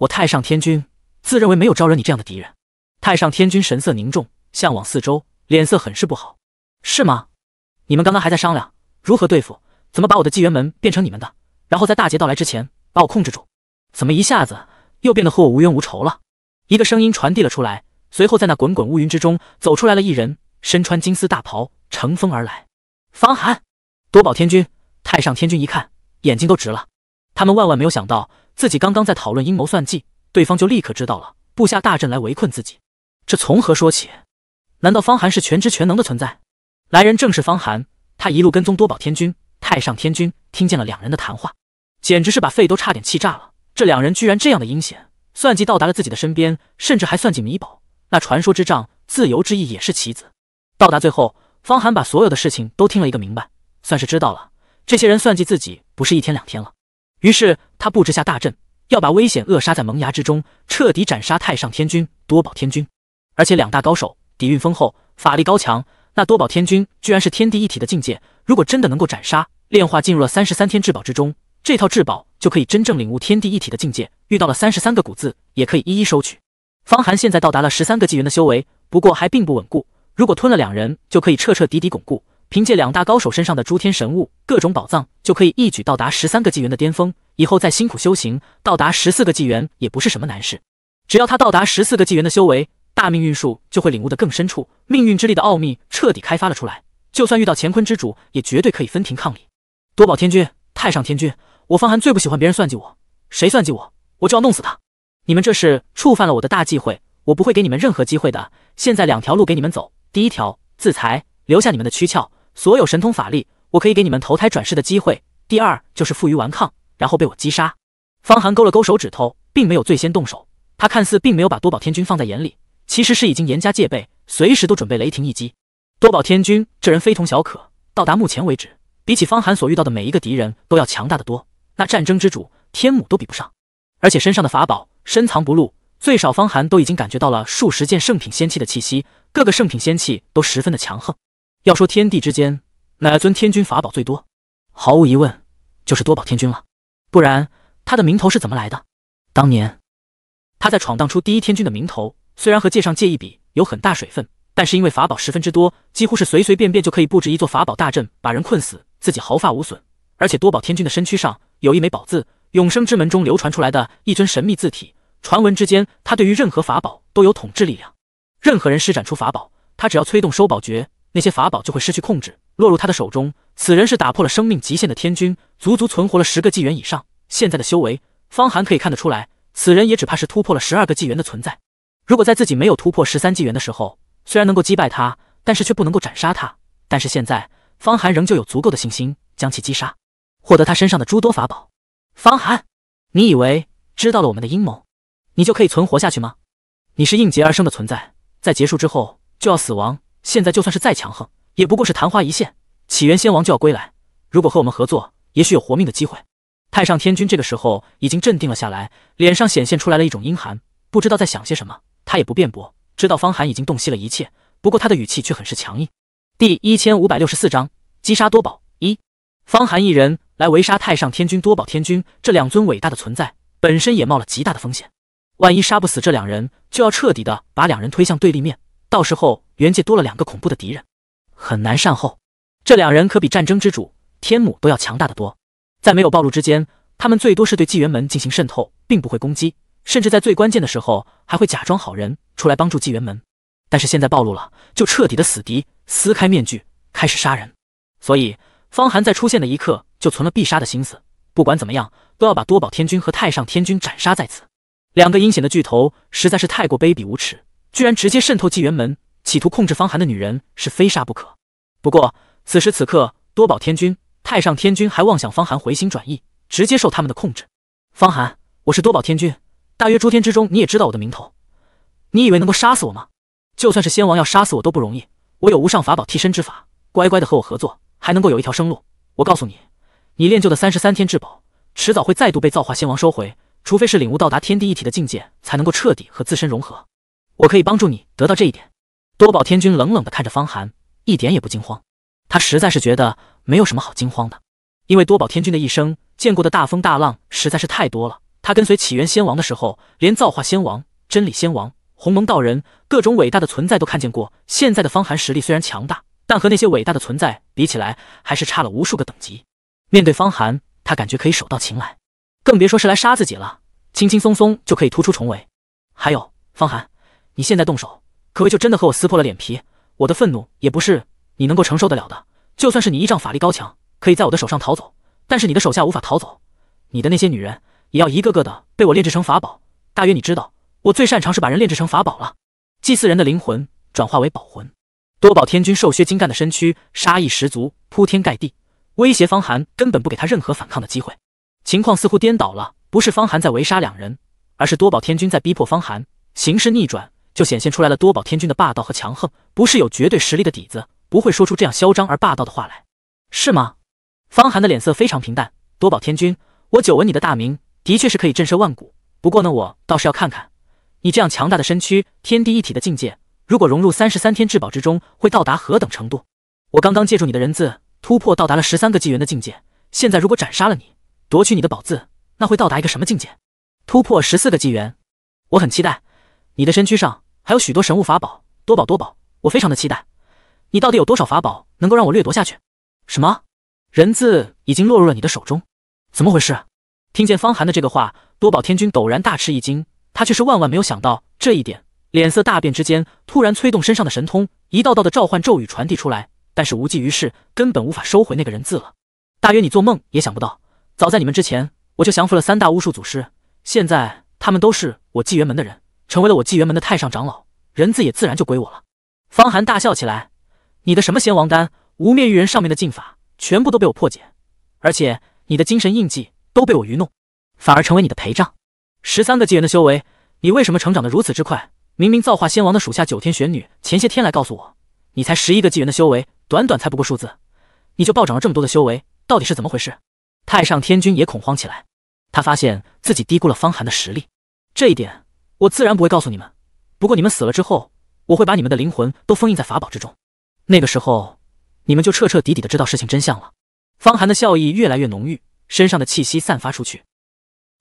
我太上天君自认为没有招惹你这样的敌人。太上天君神色凝重，向往四周，脸色很是不好。是吗？你们刚刚还在商量如何对付，怎么把我的纪元门变成你们的？然后在大劫到来之前把我控制住，怎么一下子又变得和我无冤无仇了？一个声音传递了出来，随后在那滚滚乌云之中走出来了一人，身穿金丝大袍，乘风而来。方寒，多宝天君、太上天君一看，眼睛都直了。他们万万没有想到，自己刚刚在讨论阴谋算计，对方就立刻知道了，布下大阵来围困自己。这从何说起？难道方寒是全知全能的存在？来人正是方寒，他一路跟踪多宝天君。太上天君听见了两人的谈话，简直是把肺都差点气炸了。这两人居然这样的阴险，算计到达了自己的身边，甚至还算计米宝。那传说之杖、自由之翼也是棋子。到达最后，方寒把所有的事情都听了一个明白，算是知道了这些人算计自己不是一天两天了。于是他布置下大阵，要把危险扼杀在萌芽之中，彻底斩杀太上天君、多宝天君。而且两大高手底蕴丰厚，法力高强。那多宝天君居然是天地一体的境界，如果真的能够斩杀。炼化进入了三十三天至宝之中，这套至宝就可以真正领悟天地一体的境界。遇到了三十三个古字，也可以一一收取。方寒现在到达了十三个纪元的修为，不过还并不稳固。如果吞了两人，就可以彻彻底底巩固。凭借两大高手身上的诸天神物、各种宝藏，就可以一举到达十三个纪元的巅峰。以后再辛苦修行，到达十四个纪元也不是什么难事。只要他到达十四个纪元的修为，大命运术就会领悟的更深处，命运之力的奥秘彻底开发了出来。就算遇到乾坤之主，也绝对可以分庭抗礼。多宝天君，太上天君，我方寒最不喜欢别人算计我，谁算计我，我就要弄死他。你们这是触犯了我的大忌讳，我不会给你们任何机会的。现在两条路给你们走：第一条，自裁，留下你们的躯壳，所有神通法力，我可以给你们投胎转世的机会；第二，就是负隅顽抗，然后被我击杀。方寒勾了勾手指头，并没有最先动手，他看似并没有把多宝天君放在眼里，其实是已经严加戒备，随时都准备雷霆一击。多宝天君这人非同小可，到达目前为止。比起方寒所遇到的每一个敌人，都要强大的多。那战争之主天母都比不上，而且身上的法宝深藏不露。最少方寒都已经感觉到了数十件圣品仙器的气息，各个圣品仙器都十分的强横。要说天地之间哪尊天君法宝最多？毫无疑问，就是多宝天君了。不然他的名头是怎么来的？当年他在闯荡出第一天君的名头，虽然和界上界一比有很大水分，但是因为法宝十分之多，几乎是随随便便就可以布置一座法宝大阵，把人困死。自己毫发无损，而且多宝天君的身躯上有一枚宝字，永生之门中流传出来的一尊神秘字体。传闻之间，他对于任何法宝都有统治力量。任何人施展出法宝，他只要催动收宝诀，那些法宝就会失去控制，落入他的手中。此人是打破了生命极限的天君，足足存活了十个纪元以上。现在的修为，方寒可以看得出来，此人也只怕是突破了十二个纪元的存在。如果在自己没有突破十三纪元的时候，虽然能够击败他，但是却不能够斩杀他。但是现在。方寒仍旧有足够的信心将其击杀，获得他身上的诸多法宝。方寒，你以为知道了我们的阴谋，你就可以存活下去吗？你是应劫而生的存在，在结束之后就要死亡。现在就算是再强横，也不过是昙花一现。起源仙王就要归来，如果和我们合作，也许有活命的机会。太上天君这个时候已经镇定了下来，脸上显现出来了一种阴寒，不知道在想些什么。他也不辩驳，知道方寒已经洞悉了一切，不过他的语气却很是强硬。第一千五百六十四章击杀多宝。一方寒一人来围杀太上天君多宝天君，这两尊伟大的存在本身也冒了极大的风险。万一杀不死这两人，就要彻底的把两人推向对立面。到时候元界多了两个恐怖的敌人，很难善后。这两人可比战争之主天母都要强大的多。在没有暴露之间，他们最多是对纪元门进行渗透，并不会攻击，甚至在最关键的时候还会假装好人出来帮助纪元门。但是现在暴露了，就彻底的死敌。撕开面具，开始杀人。所以方寒在出现的一刻就存了必杀的心思，不管怎么样，都要把多宝天君和太上天君斩杀在此。两个阴险的巨头实在是太过卑鄙无耻，居然直接渗透纪元门，企图控制方寒的女人，是非杀不可。不过此时此刻，多宝天君、太上天君还妄想方寒回心转意，直接受他们的控制。方寒，我是多宝天君，大约诸天之中你也知道我的名头，你以为能够杀死我吗？就算是仙王要杀死我都不容易。我有无上法宝替身之法，乖乖的和我合作，还能够有一条生路。我告诉你，你练就的三十三天至宝，迟早会再度被造化仙王收回，除非是领悟到达天地一体的境界，才能够彻底和自身融合。我可以帮助你得到这一点。多宝天君冷冷的看着方寒，一点也不惊慌。他实在是觉得没有什么好惊慌的，因为多宝天君的一生见过的大风大浪实在是太多了。他跟随起源仙王的时候，连造化仙王、真理仙王。鸿蒙道人，各种伟大的存在都看见过。现在的方寒实力虽然强大，但和那些伟大的存在比起来，还是差了无数个等级。面对方寒，他感觉可以手到擒来，更别说是来杀自己了，轻轻松松就可以突出重围。还有方寒，你现在动手，可谓就真的和我撕破了脸皮，我的愤怒也不是你能够承受得了的。就算是你依仗法力高强，可以在我的手上逃走，但是你的手下无法逃走，你的那些女人也要一个个的被我炼制成法宝。大约你知道。我最擅长是把人炼制成法宝了，祭祀人的灵魂转化为宝魂。多宝天君瘦削精干的身躯，杀意十足，铺天盖地，威胁方寒，根本不给他任何反抗的机会。情况似乎颠倒了，不是方寒在围杀两人，而是多宝天君在逼迫方寒。形势逆转，就显现出来了多宝天君的霸道和强横。不是有绝对实力的底子，不会说出这样嚣张而霸道的话来，是吗？方寒的脸色非常平淡。多宝天君，我久闻你的大名，的确是可以震慑万古。不过呢，我倒是要看看。你这样强大的身躯，天地一体的境界，如果融入三十三天至宝之中，会到达何等程度？我刚刚借助你的人字突破，到达了十三个纪元的境界。现在如果斩杀了你，夺取你的宝字，那会到达一个什么境界？突破十四个纪元。我很期待。你的身躯上还有许多神物法宝，多宝多宝，我非常的期待。你到底有多少法宝能够让我掠夺下去？什么？人字已经落入了你的手中，怎么回事？听见方寒的这个话，多宝天君陡然大吃一惊。他却是万万没有想到这一点，脸色大变之间，突然催动身上的神通，一道道的召唤咒语传递出来，但是无济于事，根本无法收回那个人字了。大约你做梦也想不到，早在你们之前，我就降服了三大巫术祖师，现在他们都是我纪元门的人，成为了我纪元门的太上长老，人字也自然就归我了。方寒大笑起来：“你的什么仙王丹、无面玉人上面的禁法，全部都被我破解，而且你的精神印记都被我愚弄，反而成为你的陪葬。”十三个纪元的修为，你为什么成长的如此之快？明明造化仙王的属下九天玄女前些天来告诉我，你才十一个纪元的修为，短短才不过数字，你就暴涨了这么多的修为，到底是怎么回事？太上天君也恐慌起来，他发现自己低估了方寒的实力。这一点我自然不会告诉你们，不过你们死了之后，我会把你们的灵魂都封印在法宝之中，那个时候你们就彻彻底底的知道事情真相了。方寒的笑意越来越浓郁，身上的气息散发出去。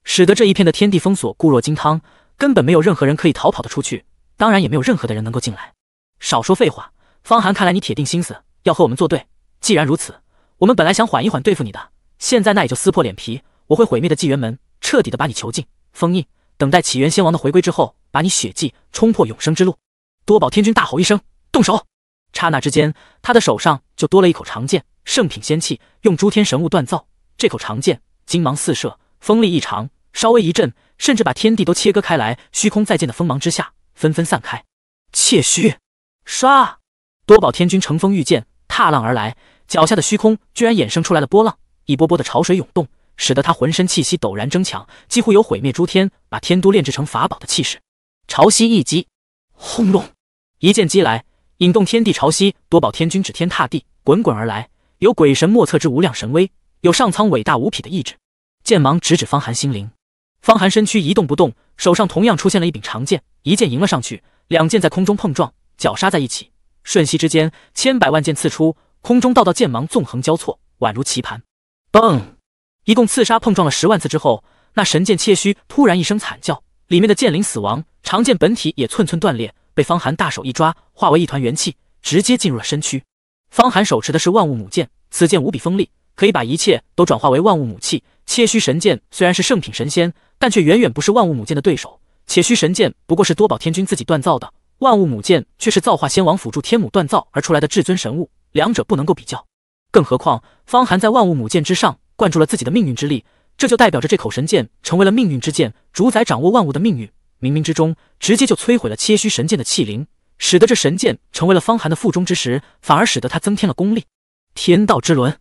使得这一片的天地封锁固若金汤，根本没有任何人可以逃跑的出去，当然也没有任何的人能够进来。少说废话，方寒，看来你铁定心思要和我们作对。既然如此，我们本来想缓一缓对付你的，现在那也就撕破脸皮。我会毁灭的纪元门，彻底的把你囚禁、封印，等待起源仙王的回归之后，把你血祭，冲破永生之路。多宝天君大吼一声，动手！刹那之间，他的手上就多了一口长剑，圣品仙器，用诸天神物锻造。这口长剑金芒四射，锋利异常。稍微一震，甚至把天地都切割开来。虚空再见的锋芒之下，纷纷散开。切虚，杀！多宝天君乘风御剑，踏浪而来，脚下的虚空居然衍生出来了波浪，一波波的潮水涌动，使得他浑身气息陡然增强，几乎有毁灭诸天，把天都炼制成法宝的气势。潮汐一击，轰隆！一剑击来，引动天地潮汐。多宝天君指天踏地，滚滚而来，有鬼神莫测之无量神威，有上苍伟大无匹的意志。剑芒直指方寒心灵。方寒身躯一动不动，手上同样出现了一柄长剑，一剑迎了上去，两剑在空中碰撞，绞杀在一起。瞬息之间，千百万剑刺出，空中道道剑芒纵横交错，宛如棋盘。嘣！一共刺杀碰撞了十万次之后，那神剑切须突然一声惨叫，里面的剑灵死亡，长剑本体也寸寸断裂，被方寒大手一抓，化为一团元气，直接进入了身躯。方寒手持的是万物母剑，此剑无比锋利，可以把一切都转化为万物母气。切虚神剑虽然是圣品神仙，但却远远不是万物母剑的对手。且虚神剑不过是多宝天君自己锻造的，万物母剑却是造化仙王辅助天母锻造而出来的至尊神物，两者不能够比较。更何况方寒在万物母剑之上灌注了自己的命运之力，这就代表着这口神剑成为了命运之剑，主宰掌握万物的命运。冥冥之中，直接就摧毁了切虚神剑的气灵，使得这神剑成为了方寒的腹中之石，反而使得他增添了功力。天道之轮。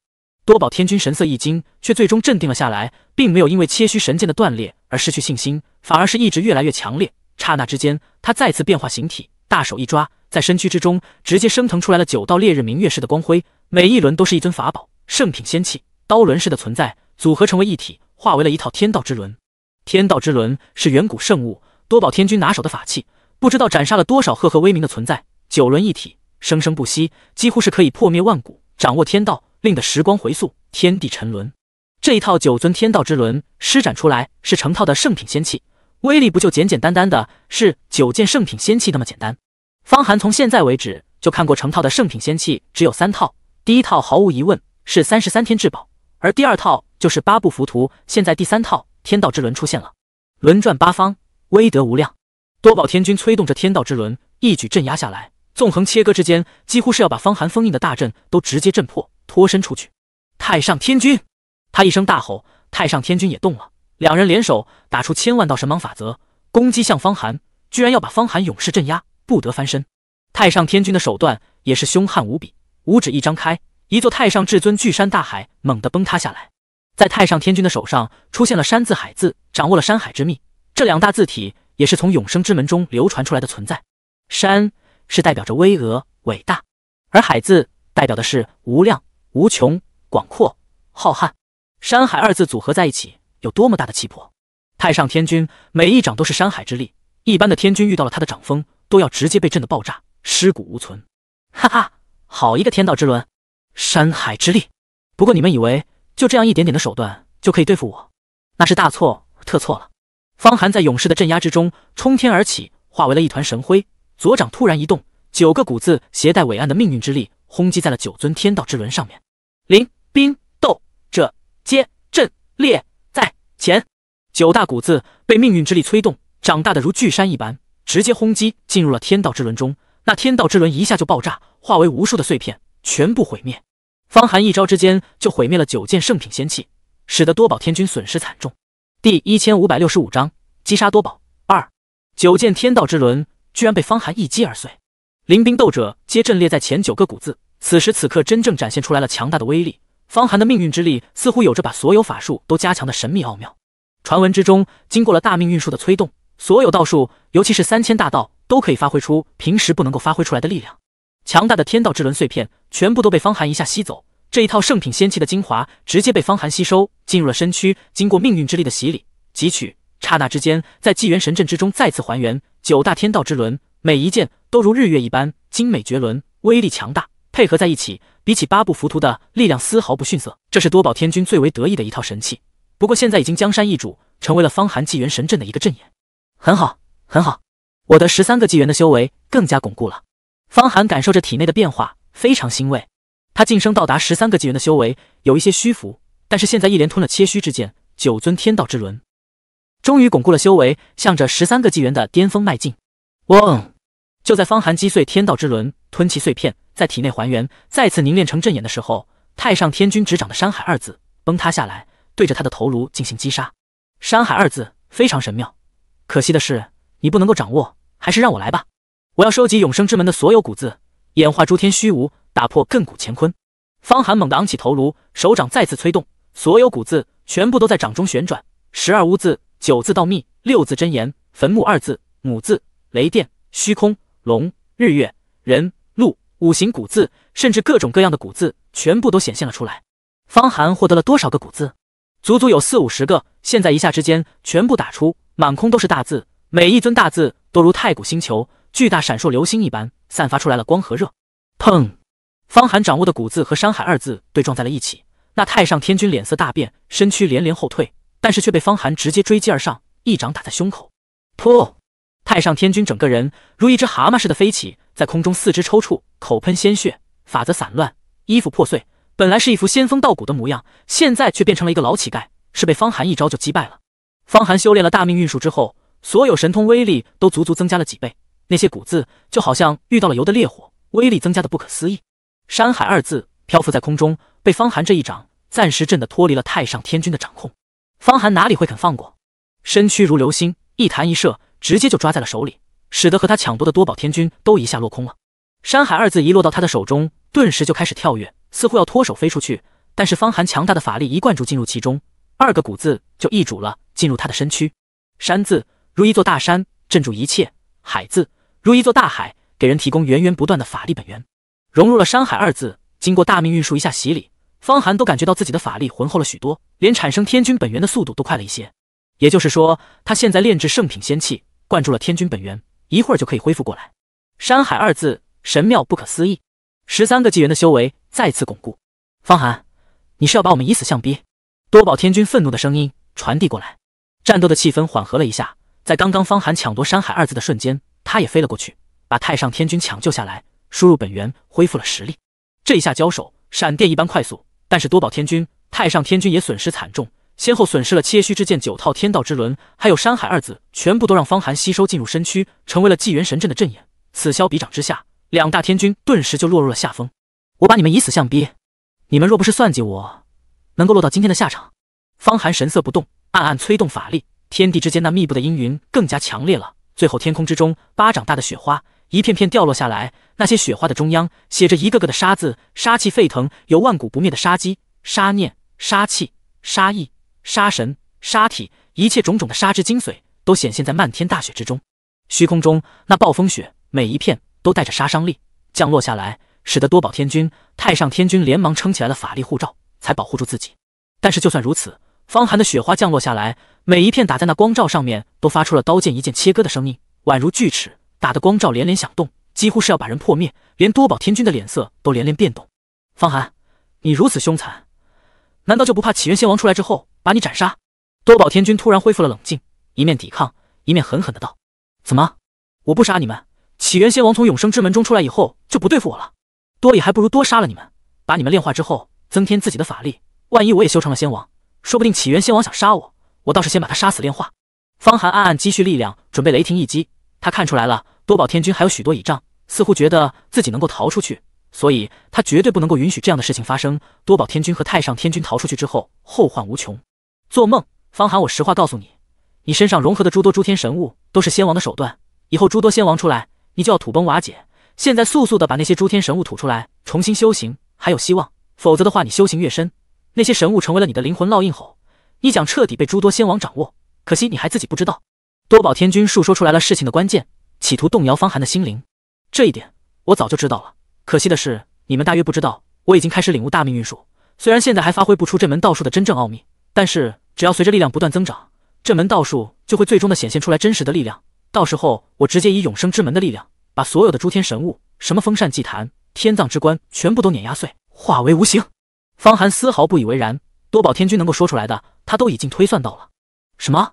多宝天君神色一惊，却最终镇定了下来，并没有因为切虚神剑的断裂而失去信心，反而是一直越来越强烈。刹那之间，他再次变化形体，大手一抓，在身躯之中直接升腾出来了九道烈日明月式的光辉，每一轮都是一尊法宝圣品仙器刀轮式的存在，组合成为一体，化为了一套天道之轮。天道之轮是远古圣物，多宝天君拿手的法器，不知道斩杀了多少赫赫威名的存在。九轮一体，生生不息，几乎是可以破灭万古，掌握天道。令的时光回溯，天地沉沦。这一套九尊天道之轮施展出来，是成套的圣品仙器，威力不就简简单单的是九件圣品仙器那么简单？方寒从现在为止就看过成套的圣品仙器，只有三套。第一套毫无疑问是三十三天至宝，而第二套就是八部浮屠。现在第三套天道之轮出现了，轮转八方，威德无量。多宝天君催动着天道之轮，一举镇压下来。纵横切割之间，几乎是要把方寒封印的大阵都直接震破，脱身出去。太上天君，他一声大吼，太上天君也动了，两人联手打出千万道神芒法则攻击向方寒，居然要把方寒永世镇压，不得翻身。太上天君的手段也是凶悍无比，五指一张开，一座太上至尊巨山大海猛地崩塌下来，在太上天君的手上出现了山字海字，掌握了山海之秘。这两大字体也是从永生之门中流传出来的存在，山。是代表着巍峨伟大，而海字代表的是无量无穷、广阔浩瀚。山海二字组合在一起，有多么大的气魄！太上天君每一掌都是山海之力，一般的天君遇到了他的掌风，都要直接被震得爆炸，尸骨无存。哈哈，好一个天道之轮，山海之力！不过你们以为就这样一点点的手段就可以对付我，那是大错特错了。方寒在勇士的镇压之中冲天而起，化为了一团神辉。左掌突然一动，九个骨字携带伟岸的命运之力轰击在了九尊天道之轮上面。兵斗者皆阵列在前，九大骨字被命运之力催动，长大的如巨山一般，直接轰击进入了天道之轮中。那天道之轮一下就爆炸，化为无数的碎片，全部毁灭。方寒一招之间就毁灭了九件圣品仙器，使得多宝天君损失惨重。第一千五百六十五章击杀多宝二九件天道之轮。居然被方寒一击而碎，临兵斗者皆阵列在前九个古字。此时此刻，真正展现出来了强大的威力。方寒的命运之力似乎有着把所有法术都加强的神秘奥妙。传闻之中，经过了大命运术的催动，所有道术，尤其是三千大道，都可以发挥出平时不能够发挥出来的力量。强大的天道之轮碎片全部都被方寒一下吸走，这一套圣品仙器的精华直接被方寒吸收进入了身躯，经过命运之力的洗礼汲取，刹那之间，在纪元神阵之中再次还原。九大天道之轮，每一件都如日月一般精美绝伦，威力强大，配合在一起，比起八部浮屠的力量丝毫不逊色。这是多宝天君最为得意的一套神器。不过现在已经江山易主，成为了方寒纪元神阵的一个阵眼。很好，很好，我的十三个纪元的修为更加巩固了。方寒感受着体内的变化，非常欣慰。他晋升到达十三个纪元的修为，有一些虚浮，但是现在一连吞了切虚之剑九尊天道之轮。终于巩固了修为，向着十三个纪元的巅峰迈进。嗡！就在方寒击碎天道之轮，吞其碎片，在体内还原，再次凝练成阵眼的时候，太上天君执掌的“山海”二字崩塌下来，对着他的头颅进行击杀。“山海”二字非常神妙，可惜的是你不能够掌握，还是让我来吧。我要收集永生之门的所有古字，演化诸天虚无，打破亘古乾坤。方寒猛地昂起头颅，手掌再次催动，所有古字全部都在掌中旋转，十二乌字。九字道密，六字真言，坟墓二字，母字，雷电，虚空，龙，日月，人，鹿，五行古字，甚至各种各样的古字，全部都显现了出来。方寒获得了多少个古字？足足有四五十个。现在一下之间全部打出，满空都是大字，每一尊大字都如太古星球巨大闪烁流星一般，散发出来了光和热。砰！方寒掌握的古字和山海二字对撞在了一起，那太上天君脸色大变，身躯连连后退。但是却被方寒直接追击而上，一掌打在胸口，噗！太上天君整个人如一只蛤蟆似的飞起，在空中四肢抽搐，口喷鲜血，法则散乱，衣服破碎。本来是一副仙风道骨的模样，现在却变成了一个老乞丐，是被方寒一招就击败了。方寒修炼了大命运术之后，所有神通威力都足足增加了几倍。那些骨字就好像遇到了油的烈火，威力增加的不可思议。山海二字漂浮在空中，被方寒这一掌暂时震得脱离了太上天君的掌控。方寒哪里会肯放过，身躯如流星，一弹一射，直接就抓在了手里，使得和他抢夺的多宝天君都一下落空了。山海二字一落到他的手中，顿时就开始跳跃，似乎要脱手飞出去。但是方寒强大的法力一灌注进入其中，二个古字就易主了，进入他的身躯。山字如一座大山，镇住一切；海字如一座大海，给人提供源源不断的法力本源。融入了山海二字，经过大命运术一下洗礼。方寒都感觉到自己的法力浑厚了许多，连产生天君本源的速度都快了一些。也就是说，他现在炼制圣品仙器，灌注了天君本源，一会儿就可以恢复过来。山海二字，神妙不可思议，十三个纪元的修为再次巩固。方寒，你是要把我们以死相逼？多宝天君愤怒的声音传递过来。战斗的气氛缓和了一下，在刚刚方寒抢夺山海二字的瞬间，他也飞了过去，把太上天君抢救下来，输入本源，恢复了实力。这一下交手，闪电一般快速。但是多宝天君、太上天君也损失惨重，先后损失了切须之剑九套、天道之轮，还有山海二子，全部都让方寒吸收进入身躯，成为了纪元神阵的阵眼。此消彼长之下，两大天君顿时就落入了下风。我把你们以死相逼，你们若不是算计我，能够落到今天的下场？方寒神色不动，暗暗催动法力，天地之间那密布的阴云更加强烈了。最后，天空之中，巴掌大的雪花。一片片掉落下来，那些雪花的中央写着一个个的“杀”字，杀气沸腾，有万古不灭的杀机、杀念、杀气、杀意、杀神、杀体，一切种种的杀之精髓都显现在漫天大雪之中。虚空中那暴风雪，每一片都带着杀伤力降落下来，使得多宝天君、太上天君连忙撑起来了法力护罩，才保护住自己。但是就算如此，方寒的雪花降落下来，每一片打在那光罩上面，都发出了刀剑一剑切割的声音，宛如锯齿。打得光照连连响动，几乎是要把人破灭，连多宝天君的脸色都连连变动。方寒，你如此凶残，难道就不怕起源仙王出来之后把你斩杀？多宝天君突然恢复了冷静，一面抵抗，一面狠狠的道：“怎么，我不杀你们？起源仙王从永生之门中出来以后就不对付我了？多里还不如多杀了你们，把你们炼化之后增添自己的法力。万一我也修成了仙王，说不定起源仙王想杀我，我倒是先把他杀死炼化。”方寒暗暗积蓄力量，准备雷霆一击。他看出来了，多宝天君还有许多倚仗，似乎觉得自己能够逃出去，所以他绝对不能够允许这样的事情发生。多宝天君和太上天君逃出去之后，后患无穷。做梦，方寒，我实话告诉你，你身上融合的诸多诸天神物都是仙王的手段，以后诸多仙王出来，你就要土崩瓦解。现在速速的把那些诸天神物吐出来，重新修行还有希望，否则的话，你修行越深，那些神物成为了你的灵魂烙印后，你想彻底被诸多仙王掌握。可惜你还自己不知道。多宝天君述说出来了事情的关键，企图动摇方寒的心灵。这一点我早就知道了，可惜的是你们大约不知道，我已经开始领悟大命运术。虽然现在还发挥不出这门道术的真正奥秘，但是只要随着力量不断增长，这门道术就会最终的显现出来真实的力量。到时候我直接以永生之门的力量，把所有的诸天神物，什么封禅祭坛、天葬之棺，全部都碾压碎，化为无形。方寒丝毫不以为然，多宝天君能够说出来的，他都已经推算到了。什么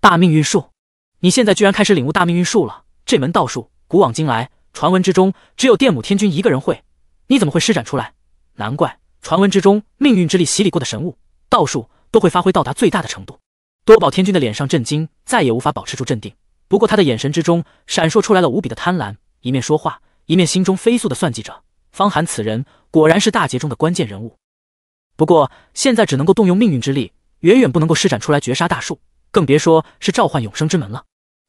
大命运术？你现在居然开始领悟大命运术了，这门道术古往今来传闻之中只有电母天君一个人会，你怎么会施展出来？难怪传闻之中命运之力洗礼过的神物道术都会发挥到达最大的程度。多宝天君的脸上震惊，再也无法保持住镇定。不过他的眼神之中闪烁出来了无比的贪婪，一面说话，一面心中飞速的算计着。方寒此人果然是大劫中的关键人物，不过现在只能够动用命运之力，远远不能够施展出来绝杀大术，更别说是召唤永生之门了。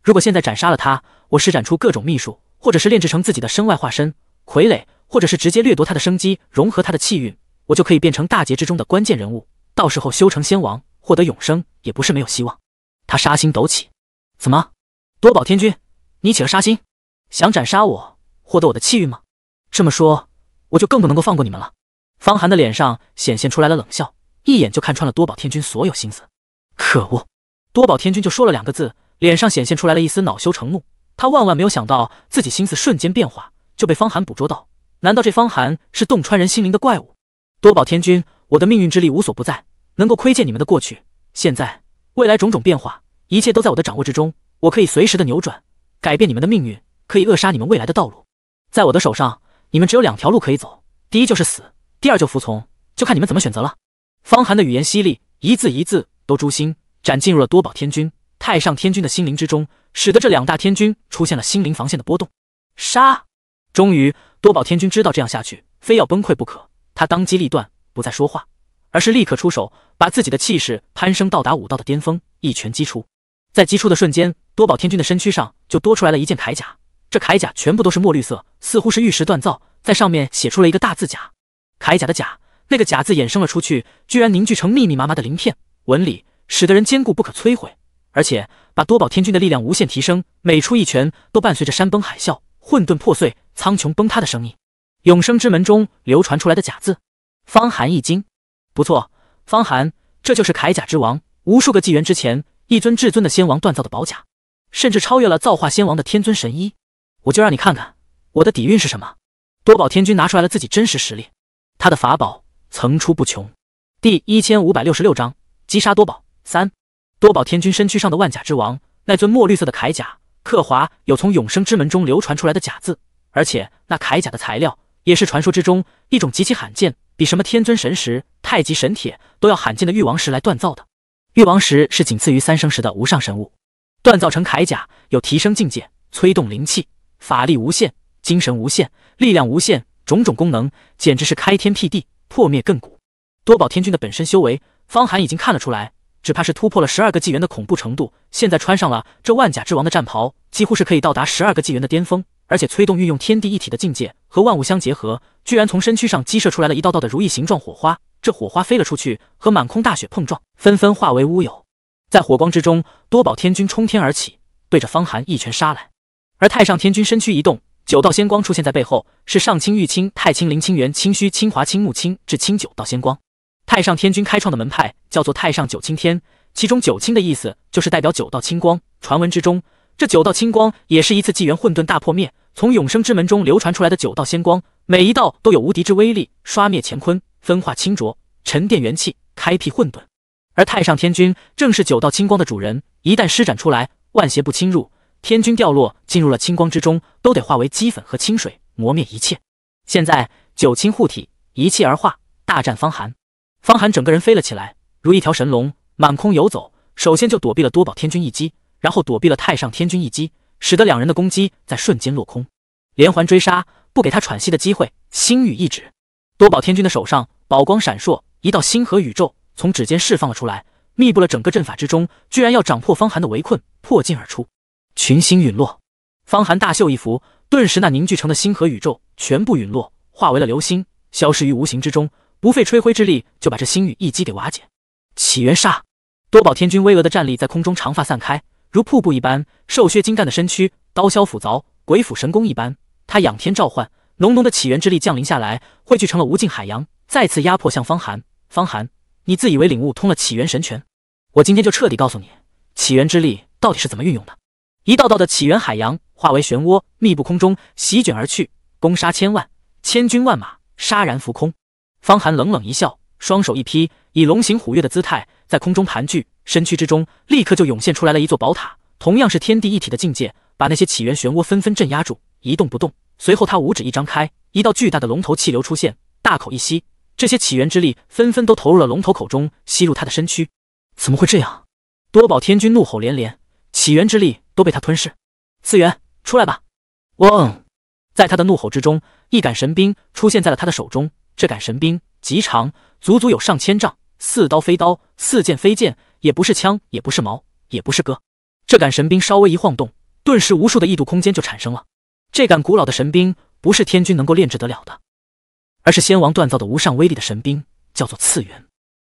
如果现在斩杀了他，我施展出各种秘术，或者是炼制成自己的身外化身傀儡，或者是直接掠夺他的生机，融合他的气运，我就可以变成大劫之中的关键人物。到时候修成仙王，获得永生也不是没有希望。他杀心陡起，怎么？多宝天君，你起了杀心，想斩杀我，获得我的气运吗？这么说，我就更不能够放过你们了。方寒的脸上显现出来了冷笑，一眼就看穿了多宝天君所有心思。可恶！多宝天君就说了两个字。脸上显现出来了一丝恼羞成怒，他万万没有想到自己心思瞬间变化就被方寒捕捉到。难道这方寒是洞穿人心灵的怪物？多宝天君，我的命运之力无所不在，能够窥见你们的过去、现在、未来种种变化，一切都在我的掌握之中。我可以随时的扭转、改变你们的命运，可以扼杀你们未来的道路。在我的手上，你们只有两条路可以走：第一就是死，第二就服从，就看你们怎么选择了。方寒的语言犀利，一字一字都诛心斩，进入了多宝天君。太上天君的心灵之中，使得这两大天君出现了心灵防线的波动。杀！终于，多宝天君知道这样下去非要崩溃不可，他当机立断，不再说话，而是立刻出手，把自己的气势攀升到达武道的巅峰，一拳击出。在击出的瞬间，多宝天君的身躯上就多出来了一件铠甲，这铠甲全部都是墨绿色，似乎是玉石锻造，在上面写出了一个大字“甲”。铠甲的甲，那个甲字衍生了出去，居然凝聚成密密麻麻的鳞片纹理，使得人坚固不可摧毁。而且把多宝天君的力量无限提升，每出一拳都伴随着山崩海啸、混沌破碎、苍穹崩塌的声音。永生之门中流传出来的假字，方寒一惊。不错，方寒，这就是铠甲之王。无数个纪元之前，一尊至尊的仙王锻造的宝甲，甚至超越了造化仙王的天尊神衣。我就让你看看我的底蕴是什么。多宝天君拿出来了自己真实实力，他的法宝层出不穷。第一千五百六十六章击杀多宝三。多宝天君身躯上的万甲之王，那尊墨绿色的铠甲刻划有从永生之门中流传出来的甲字，而且那铠甲的材料也是传说之中一种极其罕见，比什么天尊神石、太极神铁都要罕见的玉王石来锻造的。玉王石是仅次于三生石的无上神物，锻造成铠甲有提升境界、催动灵气、法力无限、精神无限、力量无限种种功能，简直是开天辟地、破灭亘古。多宝天君的本身修为，方寒已经看了出来。只怕是突破了十二个纪元的恐怖程度。现在穿上了这万甲之王的战袍，几乎是可以到达十二个纪元的巅峰。而且催动运用天地一体的境界和万物相结合，居然从身躯上激射出来了一道道的如意形状火花。这火花飞了出去，和满空大雪碰撞，纷纷化为乌有。在火光之中，多宝天君冲天而起，对着方寒一拳杀来。而太上天君身躯一动，九道仙光出现在背后，是上清、玉清、太清、灵清、元清、虚清、华清、木清至清九道仙光。太上天君开创的门派叫做太上九清天，其中九清的意思就是代表九道清光。传闻之中，这九道清光也是一次纪元混沌大破灭，从永生之门中流传出来的九道仙光，每一道都有无敌之威力，刷灭乾坤，分化清浊，沉淀元气，开辟混沌。而太上天君正是九道清光的主人，一旦施展出来，万邪不侵入。天君掉落进入了清光之中，都得化为齑粉和清水，磨灭一切。现在九清护体，一气而化，大战方寒。方寒整个人飞了起来，如一条神龙满空游走。首先就躲避了多宝天君一击，然后躲避了太上天君一击，使得两人的攻击在瞬间落空。连环追杀，不给他喘息的机会。星宇一指，多宝天君的手上宝光闪烁，一道星河宇宙从指尖释放了出来，密布了整个阵法之中，居然要掌破方寒的围困，破阵而出。群星陨落，方寒大袖一拂，顿时那凝聚成的星河宇宙全部陨落，化为了流星，消失于无形之中。不费吹灰之力就把这星域一击给瓦解。起源杀，多宝天君巍峨的战力在空中，长发散开如瀑布一般，瘦削精干的身躯，刀削斧凿，鬼斧神工一般。他仰天召唤，浓浓的起源之力降临下来，汇聚成了无尽海洋，再次压迫向方寒。方寒，你自以为领悟通了起源神拳，我今天就彻底告诉你起源之力到底是怎么运用的。一道道的起源海洋化为漩涡，密布空中，席卷而去，攻杀千万，千军万马，杀然浮空。方寒冷冷一笑，双手一劈，以龙行虎跃的姿态在空中盘踞，身躯之中立刻就涌现出来了一座宝塔，同样是天地一体的境界，把那些起源漩涡纷纷镇压住，一动不动。随后他五指一张开，一道巨大的龙头气流出现，大口一吸，这些起源之力纷纷都投入了龙头口中，吸入他的身躯。怎么会这样？多宝天君怒吼连连，起源之力都被他吞噬。次元，出来吧！嗡，在他的怒吼之中，一杆神兵出现在了他的手中。这杆神兵极长，足足有上千丈，似刀非刀，似剑非剑，也不是枪，也不是矛，也不是戈。这杆神兵稍微一晃动，顿时无数的异度空间就产生了。这杆古老的神兵不是天君能够炼制得了的，而是仙王锻造的无上威力的神兵，叫做次元，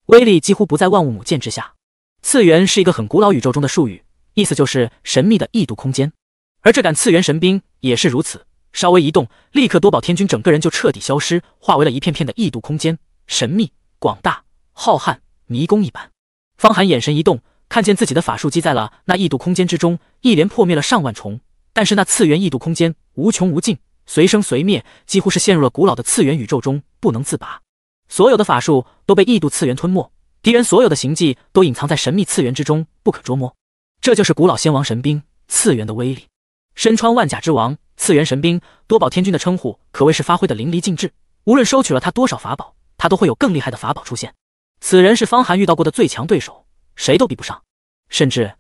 威力几乎不在万物母剑之下。次元是一个很古老宇宙中的术语，意思就是神秘的异度空间，而这杆次元神兵也是如此。稍微一动，立刻多宝天君整个人就彻底消失，化为了一片片的异度空间，神秘、广大、浩瀚、迷宫一般。方寒眼神一动，看见自己的法术击在了那异度空间之中，一连破灭了上万重。但是那次元异度空间无穷无尽，随生随灭，几乎是陷入了古老的次元宇宙中不能自拔。所有的法术都被异度次元吞没，敌人所有的行迹都隐藏在神秘次元之中，不可捉摸。这就是古老仙王神兵次元的威力。身穿万甲之王。次元神兵，多宝天君的称呼可谓是发挥的淋漓尽致。无论收取了他多少法宝，他都会有更厉害的法宝出现。此人是方寒遇到过的最强对手，谁都比不上。甚至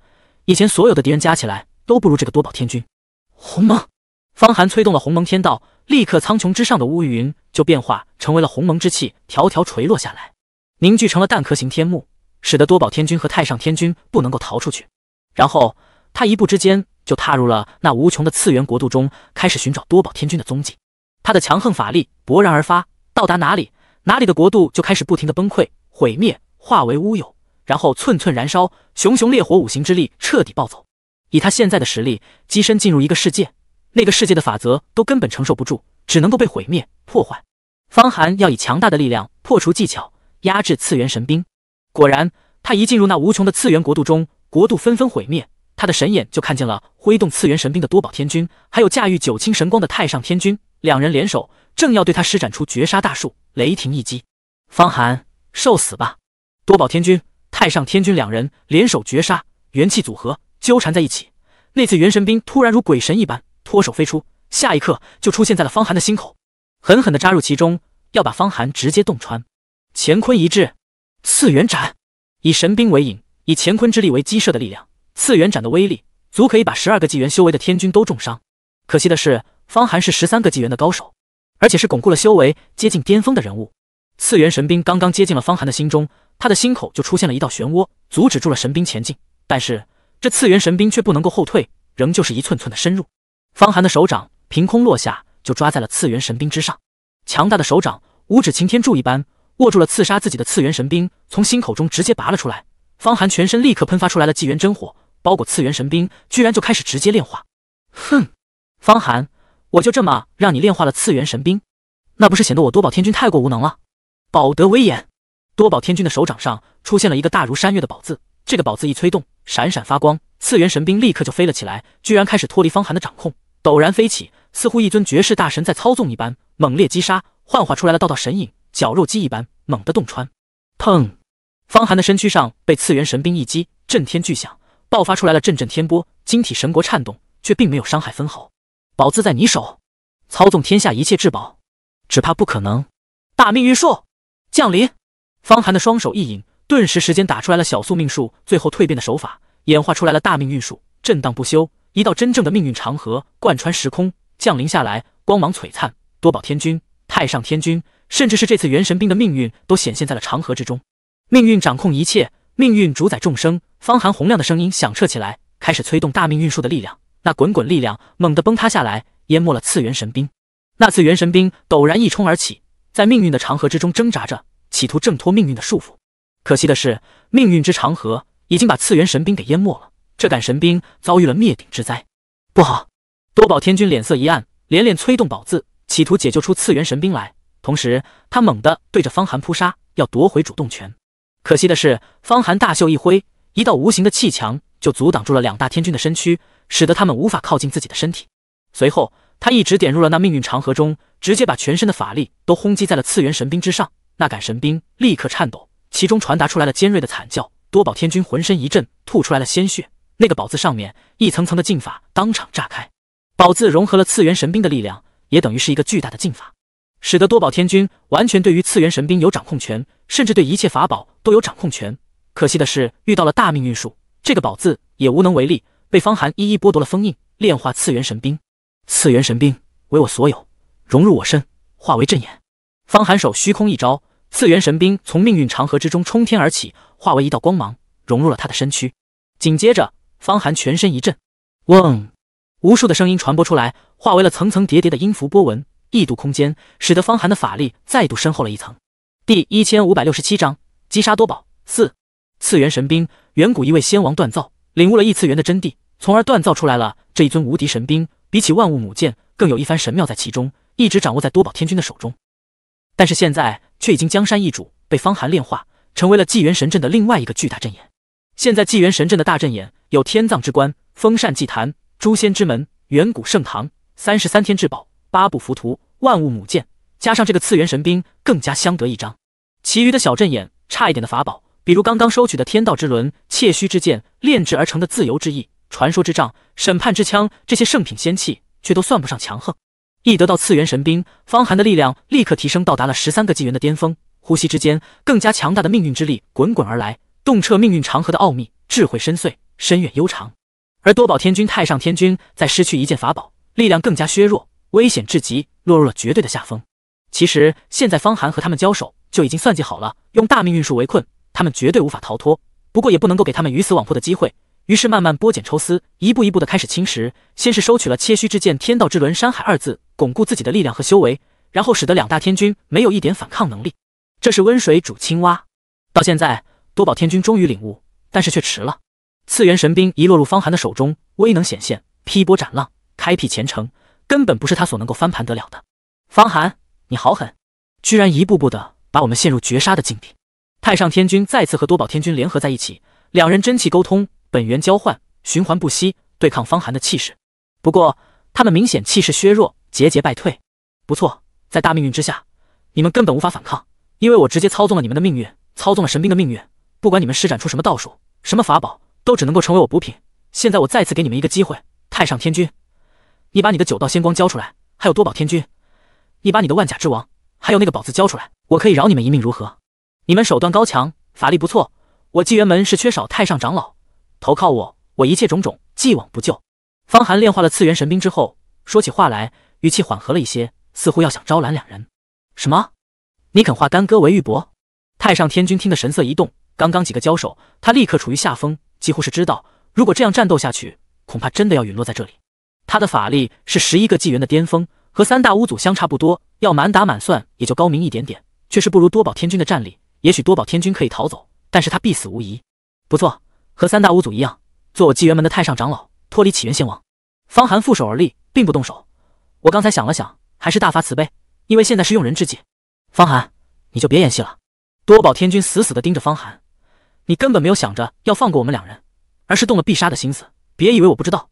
以前所有的敌人加起来都不如这个多宝天君。鸿蒙，方寒催动了鸿蒙天道，立刻苍穹之上的乌云就变化成为了鸿蒙之气，条条垂落下来，凝聚成了蛋壳型天幕，使得多宝天君和太上天君不能够逃出去。然后。他一步之间就踏入了那无穷的次元国度中，开始寻找多宝天君的踪迹。他的强横法力勃然而发，到达哪里，哪里的国度就开始不停的崩溃、毁灭，化为乌有，然后寸寸燃烧，熊熊烈火，五行之力彻底暴走。以他现在的实力，跻身进入一个世界，那个世界的法则都根本承受不住，只能够被毁灭、破坏。方寒要以强大的力量破除技巧，压制次元神兵。果然，他一进入那无穷的次元国度中，国度纷纷毁灭。他的神眼就看见了挥动次元神兵的多宝天君，还有驾驭九清神光的太上天君，两人联手，正要对他施展出绝杀大术——雷霆一击。方寒，受死吧！多宝天君、太上天君两人联手绝杀，元气组合纠缠在一起。那次元神兵突然如鬼神一般脱手飞出，下一刻就出现在了方寒的心口，狠狠的扎入其中，要把方寒直接洞穿。乾坤一掷，次元斩，以神兵为引，以乾坤之力为激射的力量。次元斩的威力足可以把十二个纪元修为的天君都重伤，可惜的是，方寒是十三个纪元的高手，而且是巩固了修为接近巅峰的人物。次元神兵刚刚接近了方寒的心中，他的心口就出现了一道漩涡，阻止住了神兵前进。但是这次元神兵却不能够后退，仍旧是一寸寸的深入。方寒的手掌凭空落下，就抓在了次元神兵之上。强大的手掌，五指擎天柱一般握住了刺杀自己的次元神兵，从心口中直接拔了出来。方寒全身立刻喷发出来了纪元真火。包裹次元神兵，居然就开始直接炼化。哼，方寒，我就这么让你炼化了次元神兵，那不是显得我多宝天君太过无能了？宝德威严。多宝天君的手掌上出现了一个大如山岳的宝字，这个宝字一催动，闪闪发光，次元神兵立刻就飞了起来，居然开始脱离方寒的掌控，陡然飞起，似乎一尊绝世大神在操纵一般，猛烈击杀，幻化出来了道道神影，绞肉机一般，猛地洞穿。砰！方寒的身躯上被次元神兵一击，震天巨响。爆发出来了阵阵天波，晶体神国颤动，却并没有伤害分毫。宝字在你手，操纵天下一切至宝，只怕不可能。大命运术降临，方寒的双手一引，顿时时间打出来了小宿命术，最后蜕变的手法演化出来了大命运术，震荡不休，一道真正的命运长河贯穿时空降临下来，光芒璀璨。多宝天君、太上天君，甚至是这次元神兵的命运，都显现在了长河之中，命运掌控一切。命运主宰众生，方寒洪亮的声音响彻起来，开始催动大命运术的力量。那滚滚力量猛地崩塌下来，淹没了次元神兵。那次元神兵陡然一冲而起，在命运的长河之中挣扎着，企图挣脱命运的束缚。可惜的是，命运之长河已经把次元神兵给淹没了，这杆神兵遭遇了灭顶之灾。不好！多宝天君脸色一暗，连连催动宝字，企图解救出次元神兵来。同时，他猛地对着方寒扑杀，要夺回主动权。可惜的是，方寒大袖一挥，一道无形的气墙就阻挡住了两大天君的身躯，使得他们无法靠近自己的身体。随后，他一直点入了那命运长河中，直接把全身的法力都轰击在了次元神兵之上。那杆神兵立刻颤抖，其中传达出来了尖锐的惨叫。多宝天君浑身一震，吐出来了鲜血。那个宝字上面一层层的禁法当场炸开，宝字融合了次元神兵的力量，也等于是一个巨大的禁法。使得多宝天君完全对于次元神兵有掌控权，甚至对一切法宝都有掌控权。可惜的是，遇到了大命运术，这个“宝”字也无能为力，被方寒一一剥夺了封印，炼化次元神兵。次元神兵为我所有，融入我身，化为阵眼。方寒手虚空一招，次元神兵从命运长河之中冲天而起，化为一道光芒，融入了他的身躯。紧接着，方寒全身一震，嗡，无数的声音传播出来，化为了层层叠叠的音符波纹。异度空间使得方寒的法力再度深厚了一层。第一千五百六十七章击杀多宝四次元神兵，远古一位仙王锻造，领悟了异次元的真谛，从而锻造出来了这一尊无敌神兵。比起万物母剑，更有一番神妙在其中。一直掌握在多宝天君的手中，但是现在却已经江山易主，被方寒炼化，成为了纪元神阵的另外一个巨大阵眼。现在纪元神阵的大阵眼有天葬之棺、风扇祭坛、诛仙之门、远古圣堂、三十三天至宝。八部浮屠、万物母剑，加上这个次元神兵，更加相得益彰。其余的小阵眼，差一点的法宝，比如刚刚收取的天道之轮、窃虚之剑，炼制而成的自由之翼、传说之杖、审判之枪，这些圣品仙器却都算不上强横。一得到次元神兵，方寒的力量立刻提升，到达了十三个纪元的巅峰。呼吸之间，更加强大的命运之力滚滚而来，洞彻命运长河的奥秘，智慧深邃，深远悠长。而多宝天君、太上天君在失去一件法宝，力量更加削弱。危险至极，落入了绝对的下风。其实现在方寒和他们交手就已经算计好了，用大命运术围困他们，绝对无法逃脱。不过也不能够给他们鱼死网破的机会，于是慢慢剥茧抽丝，一步一步的开始侵蚀。先是收取了切虚之剑、天道之轮、山海二字，巩固自己的力量和修为，然后使得两大天君没有一点反抗能力。这是温水煮青蛙。到现在，多宝天君终于领悟，但是却迟了。次元神兵一落入方寒的手中，威能显现，劈波斩浪，开辟前程。根本不是他所能够翻盘得了的。方寒，你好狠，居然一步步的把我们陷入绝杀的境地。太上天君再次和多宝天君联合在一起，两人真气沟通，本源交换，循环不息，对抗方寒的气势。不过他们明显气势削弱，节节败退。不错，在大命运之下，你们根本无法反抗，因为我直接操纵了你们的命运，操纵了神兵的命运。不管你们施展出什么道术，什么法宝，都只能够成为我补品。现在我再次给你们一个机会，太上天君。你把你的九道仙光交出来，还有多宝天君，你把你的万甲之王，还有那个宝字交出来，我可以饶你们一命，如何？你们手段高强，法力不错，我纪元门是缺少太上长老，投靠我，我一切种种既往不咎。方寒炼化了次元神兵之后，说起话来语气缓和了一些，似乎要想招揽两人。什么？你肯化干戈为玉帛？太上天君听得神色一动，刚刚几个交手，他立刻处于下风，几乎是知道，如果这样战斗下去，恐怕真的要陨落在这里。他的法力是十一个纪元的巅峰，和三大巫祖相差不多，要满打满算也就高明一点点，却是不如多宝天君的战力。也许多宝天君可以逃走，但是他必死无疑。不错，和三大巫祖一样，做我纪元门的太上长老，脱离起源仙王。方寒负手而立，并不动手。我刚才想了想，还是大发慈悲，因为现在是用人之际。方寒，你就别演戏了。多宝天君死死地盯着方寒，你根本没有想着要放过我们两人，而是动了必杀的心思。别以为我不知道。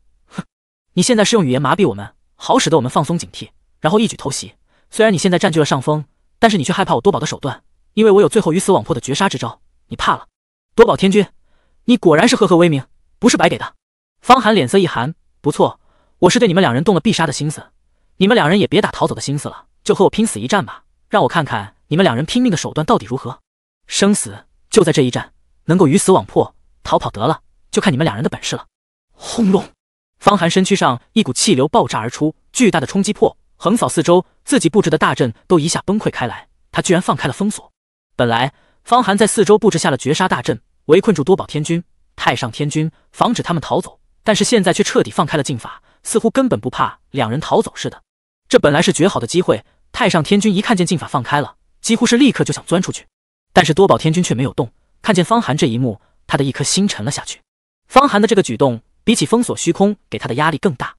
你现在是用语言麻痹我们，好使得我们放松警惕，然后一举偷袭。虽然你现在占据了上风，但是你却害怕我多宝的手段，因为我有最后鱼死网破的绝杀之招，你怕了。多宝天君，你果然是赫赫威名，不是白给的。方寒脸色一寒，不错，我是对你们两人动了必杀的心思。你们两人也别打逃走的心思了，就和我拼死一战吧，让我看看你们两人拼命的手段到底如何。生死就在这一战，能够鱼死网破，逃跑得了，就看你们两人的本事了。轰隆！方寒身躯上一股气流爆炸而出，巨大的冲击破横扫四周，自己布置的大阵都一下崩溃开来。他居然放开了封锁。本来方寒在四周布置下了绝杀大阵，围困住多宝天君、太上天君，防止他们逃走。但是现在却彻底放开了禁法，似乎根本不怕两人逃走似的。这本来是绝好的机会。太上天君一看见禁法放开了，几乎是立刻就想钻出去。但是多宝天君却没有动。看见方寒这一幕，他的一颗心沉了下去。方寒的这个举动。比起封锁虚空给他的压力更大。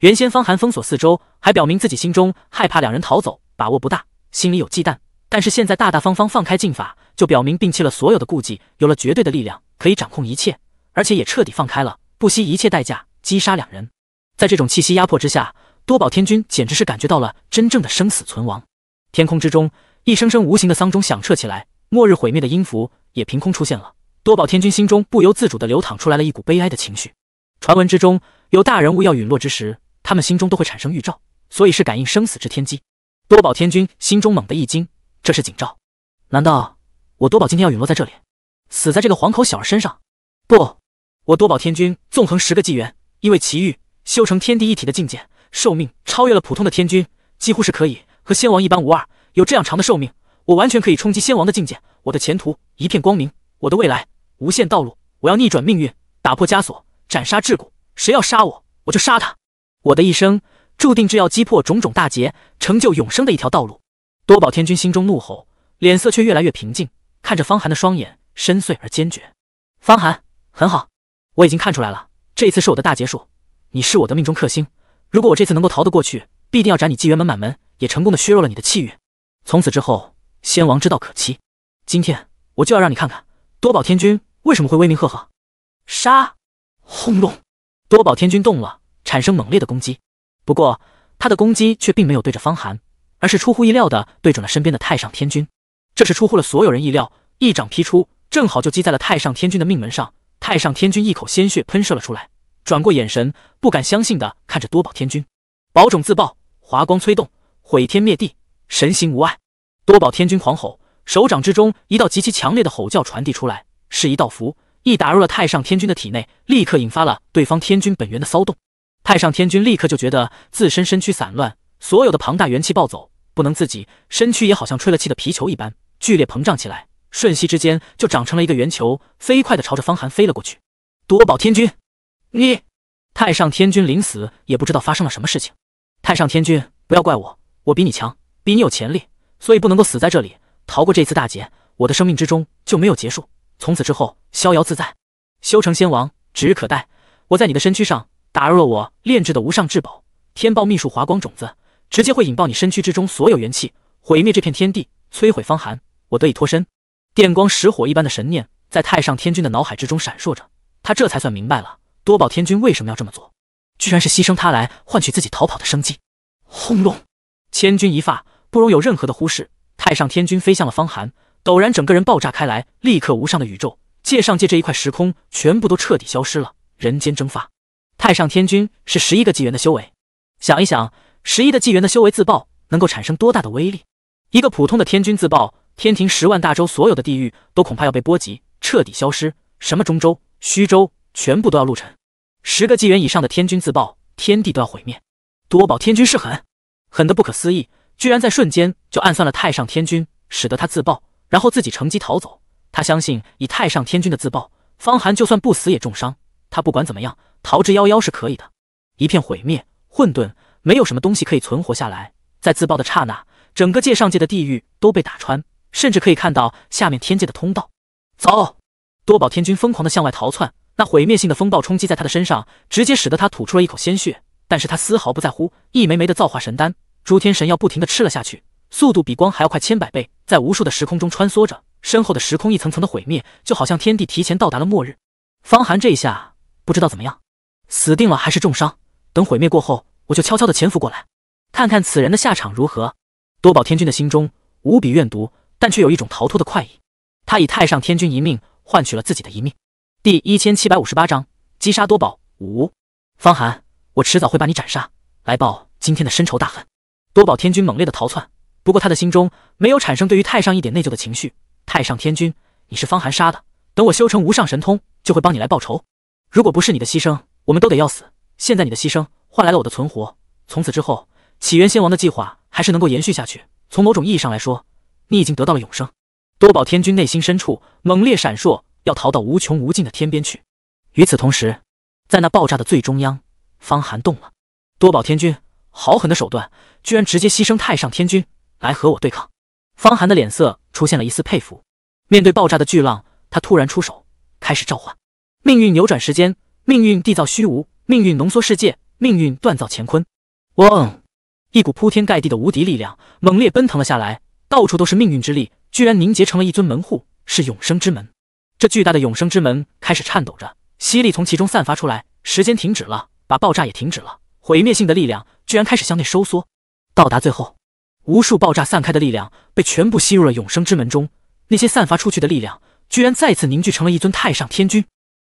原先方寒封锁四周，还表明自己心中害怕两人逃走，把握不大，心里有忌惮。但是现在大大方方放开禁法，就表明摒弃了所有的顾忌，有了绝对的力量，可以掌控一切，而且也彻底放开了，不惜一切代价击杀两人。在这种气息压迫之下，多宝天君简直是感觉到了真正的生死存亡。天空之中，一声声无形的丧钟响彻起来，末日毁灭的音符也凭空出现了。多宝天君心中不由自主地流淌出来了一股悲哀的情绪。传闻之中，有大人物要陨落之时，他们心中都会产生预兆，所以是感应生死之天机。多宝天君心中猛地一惊，这是警兆。难道我多宝今天要陨落在这里，死在这个黄口小儿身上？不，我多宝天君纵横十个纪元，因为奇遇修成天地一体的境界，寿命超越了普通的天君，几乎是可以和仙王一般无二。有这样长的寿命，我完全可以冲击仙王的境界，我的前途一片光明，我的未来无限道路，我要逆转命运，打破枷锁。斩杀桎梏，谁要杀我，我就杀他。我的一生注定是要击破种种大劫，成就永生的一条道路。多宝天君心中怒吼，脸色却越来越平静，看着方寒的双眼深邃而坚决。方寒，很好，我已经看出来了，这一次是我的大劫数，你是我的命中克星。如果我这次能够逃得过去，必定要斩你纪元门满门，也成功的削弱了你的气运。从此之后，仙王之道可期。今天我就要让你看看，多宝天君为什么会威名赫赫。杀！轰隆！多宝天君动了，产生猛烈的攻击。不过他的攻击却并没有对着方寒，而是出乎意料的对准了身边的太上天君。这是出乎了所有人意料。一掌劈出，正好就击在了太上天君的命门上。太上天君一口鲜血喷射了出来，转过眼神，不敢相信的看着多宝天君。宝种自爆，华光催动，毁天灭地，神行无碍。多宝天君狂吼，手掌之中一道极其强烈的吼叫传递出来，是一道符。一打入了太上天君的体内，立刻引发了对方天君本源的骚动。太上天君立刻就觉得自身身躯散乱，所有的庞大元气暴走，不能自己身躯也好像吹了气的皮球一般剧烈膨胀起来，瞬息之间就长成了一个圆球，飞快的朝着方寒飞了过去。夺宝天君，你太上天君临死也不知道发生了什么事情。太上天君，不要怪我，我比你强，比你有潜力，所以不能够死在这里，逃过这次大劫，我的生命之中就没有结束。从此之后，逍遥自在，修成仙王指日可待。我在你的身躯上打入了我炼制的无上至宝天爆秘术华光种子，直接会引爆你身躯之中所有元气，毁灭这片天地，摧毁方寒，我得以脱身。电光石火一般的神念在太上天君的脑海之中闪烁着，他这才算明白了多宝天君为什么要这么做，居然是牺牲他来换取自己逃跑的生机。轰隆！千钧一发，不容有任何的忽视。太上天君飞向了方寒。陡然，整个人爆炸开来，立刻无上的宇宙界上界这一块时空全部都彻底消失了，人间蒸发。太上天君是十一个纪元的修为，想一想，十一的纪元的修为自爆能够产生多大的威力？一个普通的天君自爆，天庭十万大洲所有的地域都恐怕要被波及，彻底消失。什么中州、虚州，全部都要陆沉。十个纪元以上的天君自爆，天地都要毁灭。多宝天君是狠，狠的不可思议，居然在瞬间就暗算了太上天君，使得他自爆。然后自己乘机逃走。他相信，以太上天君的自爆，方寒就算不死也重伤。他不管怎么样，逃之夭夭是可以的。一片毁灭、混沌，没有什么东西可以存活下来。在自爆的刹那，整个界上界的地狱都被打穿，甚至可以看到下面天界的通道。走！多宝天君疯狂的向外逃窜，那毁灭性的风暴冲击在他的身上，直接使得他吐出了一口鲜血。但是他丝毫不在乎，一枚枚的造化神丹、诸天神药不停的吃了下去。速度比光还要快千百倍，在无数的时空中穿梭着，身后的时空一层层的毁灭，就好像天地提前到达了末日。方寒这一下不知道怎么样，死定了还是重伤？等毁灭过后，我就悄悄的潜伏过来，看看此人的下场如何。多宝天君的心中无比怨毒，但却有一种逃脱的快意。他以太上天君一命换取了自己的一命。第一千七百五十八章击杀多宝五。方寒，我迟早会把你斩杀，来报今天的深仇大恨。多宝天君猛烈的逃窜。不过他的心中没有产生对于太上一点内疚的情绪。太上天君，你是方寒杀的。等我修成无上神通，就会帮你来报仇。如果不是你的牺牲，我们都得要死。现在你的牺牲换来了我的存活，从此之后，起源仙王的计划还是能够延续下去。从某种意义上来说，你已经得到了永生。多宝天君内心深处猛烈闪烁，要逃到无穷无尽的天边去。与此同时，在那爆炸的最中央，方寒动了。多宝天君，好狠的手段，居然直接牺牲太上天君！来和我对抗。方寒的脸色出现了一丝佩服。面对爆炸的巨浪，他突然出手，开始召唤。命运扭转时间，命运缔造虚无，命运浓缩世界，命运锻造乾坤。嗡！一股铺天盖地的无敌力量猛烈奔腾了下来，到处都是命运之力，居然凝结成了一尊门户，是永生之门。这巨大的永生之门开始颤抖着，吸力从其中散发出来，时间停止了，把爆炸也停止了。毁灭性的力量居然开始向内收缩，到达最后。无数爆炸散开的力量被全部吸入了永生之门中，那些散发出去的力量居然再次凝聚成了一尊太上天君。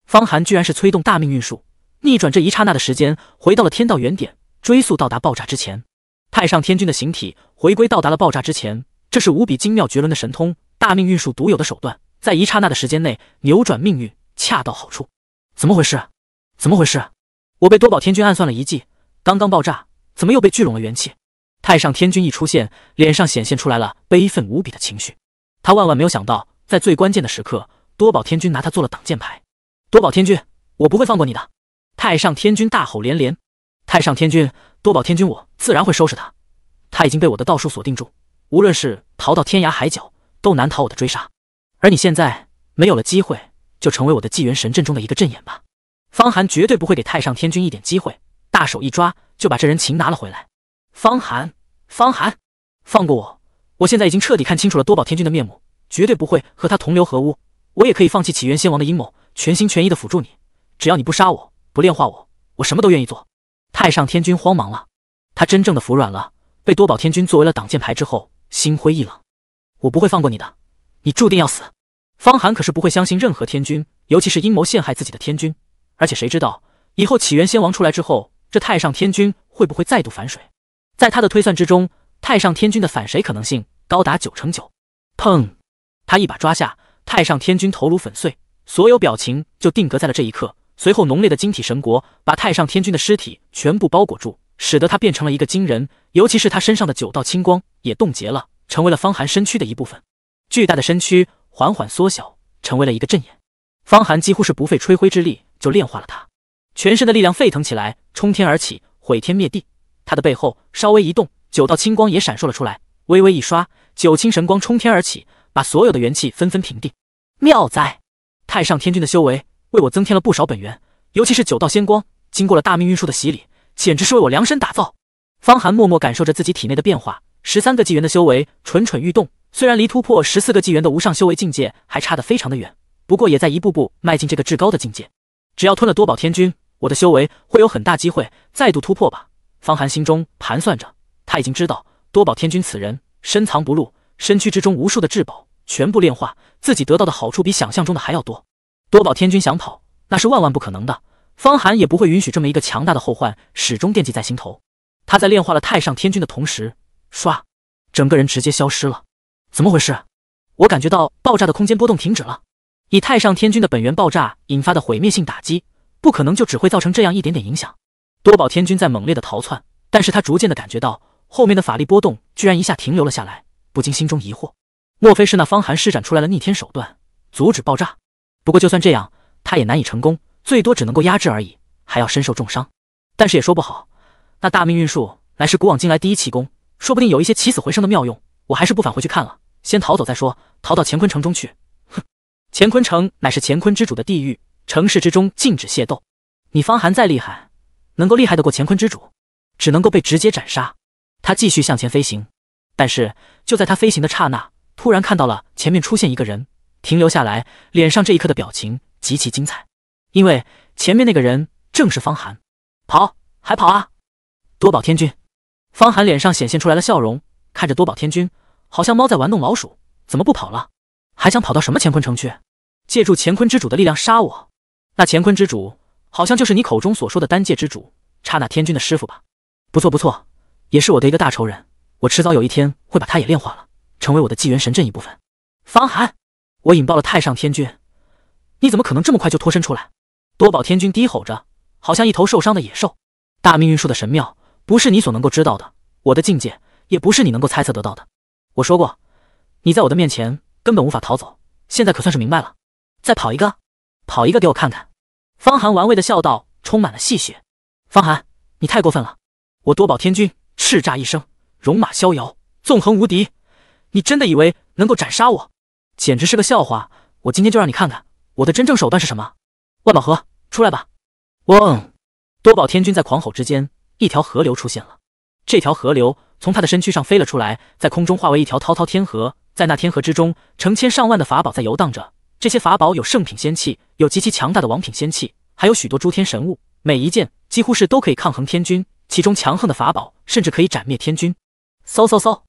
方寒居然是催动大命运术，逆转这一刹那的时间，回到了天道原点，追溯到达爆炸之前。太上天君的形体回归到达了爆炸之前，这是无比精妙绝伦的神通，大命运术独有的手段，在一刹那的时间内扭转命运，恰到好处。怎么回事？怎么回事？我被多宝天君暗算了一计，刚刚爆炸，怎么又被聚拢了元气？太上天君一出现，脸上显现出来了悲愤无比的情绪。他万万没有想到，在最关键的时刻，多宝天君拿他做了挡箭牌。多宝天君，我不会放过你的！太上天君大吼连连。太上天君，多宝天君，我自然会收拾他。他已经被我的道术锁定住，无论是逃到天涯海角，都难逃我的追杀。而你现在没有了机会，就成为我的纪元神阵中的一个阵眼吧。方寒绝对不会给太上天君一点机会，大手一抓就把这人擒拿了回来。方寒，方寒，放过我！我现在已经彻底看清楚了多宝天君的面目，绝对不会和他同流合污。我也可以放弃起源仙王的阴谋，全心全意的辅助你。只要你不杀我，不炼化我，我什么都愿意做。太上天君慌忙了，他真正的服软了，被多宝天君作为了挡箭牌之后，心灰意冷。我不会放过你的，你注定要死。方寒可是不会相信任何天君，尤其是阴谋陷害自己的天君。而且谁知道以后起源仙王出来之后，这太上天君会不会再度反水？在他的推算之中，太上天君的反谁可能性高达九成九。砰！他一把抓下太上天君头颅粉碎，所有表情就定格在了这一刻。随后，浓烈的晶体神国把太上天君的尸体全部包裹住，使得他变成了一个惊人。尤其是他身上的九道青光也冻结了，成为了方寒身躯的一部分。巨大的身躯缓缓缩小，成为了一个阵眼。方寒几乎是不费吹灰之力就炼化了他，全身的力量沸腾起来，冲天而起，毁天灭地。他的背后稍微一动，九道青光也闪烁了出来，微微一刷，九清神光冲天而起，把所有的元气纷纷平定。妙哉！太上天君的修为为我增添了不少本源，尤其是九道仙光，经过了大命运术的洗礼，简直是为我量身打造。方寒默默感受着自己体内的变化，十三个纪元的修为蠢蠢欲动。虽然离突破十四个纪元的无上修为境界还差得非常的远，不过也在一步步迈进这个至高的境界。只要吞了多宝天君，我的修为会有很大机会再度突破吧。方寒心中盘算着，他已经知道多宝天君此人深藏不露，身躯之中无数的至宝全部炼化，自己得到的好处比想象中的还要多。多宝天君想跑，那是万万不可能的。方寒也不会允许这么一个强大的后患始终惦记在心头。他在炼化了太上天君的同时，唰，整个人直接消失了。怎么回事？我感觉到爆炸的空间波动停止了。以太上天君的本源爆炸引发的毁灭性打击，不可能就只会造成这样一点点影响。多宝天君在猛烈的逃窜，但是他逐渐的感觉到后面的法力波动居然一下停留了下来，不禁心中疑惑：莫非是那方寒施展出来了逆天手段，阻止爆炸？不过就算这样，他也难以成功，最多只能够压制而已，还要身受重伤。但是也说不好，那大命运术乃是古往今来第一奇功，说不定有一些起死回生的妙用。我还是不返回去看了，先逃走再说。逃到乾坤城中去。哼，乾坤城乃是乾坤之主的地狱城市之中禁止械斗，你方寒再厉害。能够厉害的过乾坤之主，只能够被直接斩杀。他继续向前飞行，但是就在他飞行的刹那，突然看到了前面出现一个人，停留下来，脸上这一刻的表情极其精彩，因为前面那个人正是方寒。跑还跑啊，多宝天君！方寒脸上显现出来了笑容，看着多宝天君，好像猫在玩弄老鼠，怎么不跑了？还想跑到什么乾坤城去？借助乾坤之主的力量杀我？那乾坤之主？好像就是你口中所说的丹界之主刹那天君的师傅吧？不错不错，也是我的一个大仇人。我迟早有一天会把他也炼化了，成为我的纪元神阵一部分。方寒，我引爆了太上天君，你怎么可能这么快就脱身出来？多宝天君低吼着，好像一头受伤的野兽。大命运树的神庙不是你所能够知道的，我的境界也不是你能够猜测得到的。我说过，你在我的面前根本无法逃走。现在可算是明白了，再跑一个，跑一个给我看看。方寒玩味的笑道，充满了戏谑：“方寒，你太过分了！我多宝天君叱咤一生，戎马逍遥，纵横无敌，你真的以为能够斩杀我？简直是个笑话！我今天就让你看看我的真正手段是什么！万宝河，出来吧！”嗡，多宝天君在狂吼之间，一条河流出现了。这条河流从他的身躯上飞了出来，在空中化为一条滔滔天河。在那天河之中，成千上万的法宝在游荡着。这些法宝有圣品仙器，有极其强大的王品仙器，还有许多诸天神物，每一件几乎是都可以抗衡天君。其中强横的法宝甚至可以斩灭天君。嗖嗖嗖，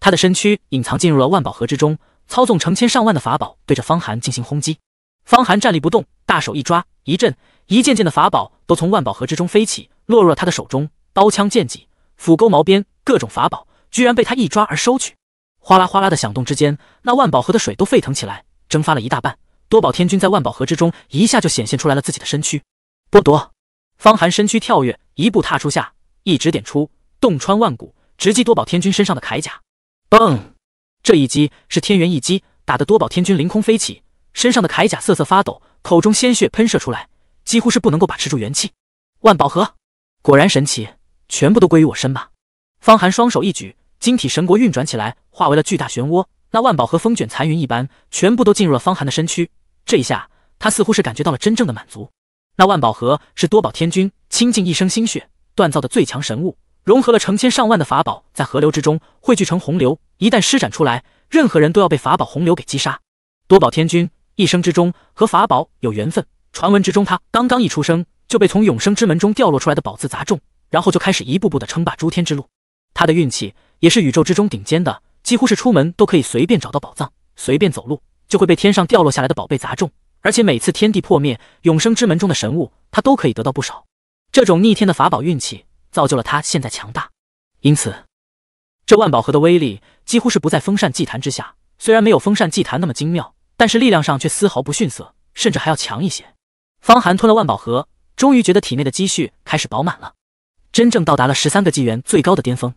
他的身躯隐藏进入了万宝盒之中，操纵成千上万的法宝对着方寒进行轰击。方寒站立不动，大手一抓，一阵一件件的法宝都从万宝盒之中飞起，落入了他的手中。刀枪剑戟、斧钩矛鞭，各种法宝居然被他一抓而收取。哗啦哗啦的响动之间，那万宝盒的水都沸腾起来，蒸发了一大半。多宝天君在万宝盒之中一下就显现出来了自己的身躯，剥夺。方寒身躯跳跃，一步踏出下，一指点出，洞穿万古，直击多宝天君身上的铠甲。嘣！这一击是天元一击，打得多宝天君凌空飞起，身上的铠甲瑟瑟发抖，口中鲜血喷射出来，几乎是不能够把持住元气。万宝盒果然神奇，全部都归于我身吧。方寒双手一举，晶体神国运转起来，化为了巨大漩涡。那万宝盒风卷残云一般，全部都进入了方寒的身躯。这一下，他似乎是感觉到了真正的满足。那万宝盒是多宝天君倾尽一生心血锻造的最强神物，融合了成千上万的法宝，在河流之中汇聚成洪流，一旦施展出来，任何人都要被法宝洪流给击杀。多宝天君一生之中和法宝有缘分，传闻之中他刚刚一出生就被从永生之门中掉落出来的宝字砸中，然后就开始一步步的称霸诸天之路。他的运气也是宇宙之中顶尖的，几乎是出门都可以随便找到宝藏，随便走路。就会被天上掉落下来的宝贝砸中，而且每次天地破灭，永生之门中的神物，他都可以得到不少。这种逆天的法宝运气，造就了他现在强大。因此，这万宝盒的威力几乎是不在风扇祭坛之下。虽然没有风扇祭坛那么精妙，但是力量上却丝毫不逊色，甚至还要强一些。方寒吞了万宝盒，终于觉得体内的积蓄开始饱满了，真正到达了十三个纪元最高的巅峰，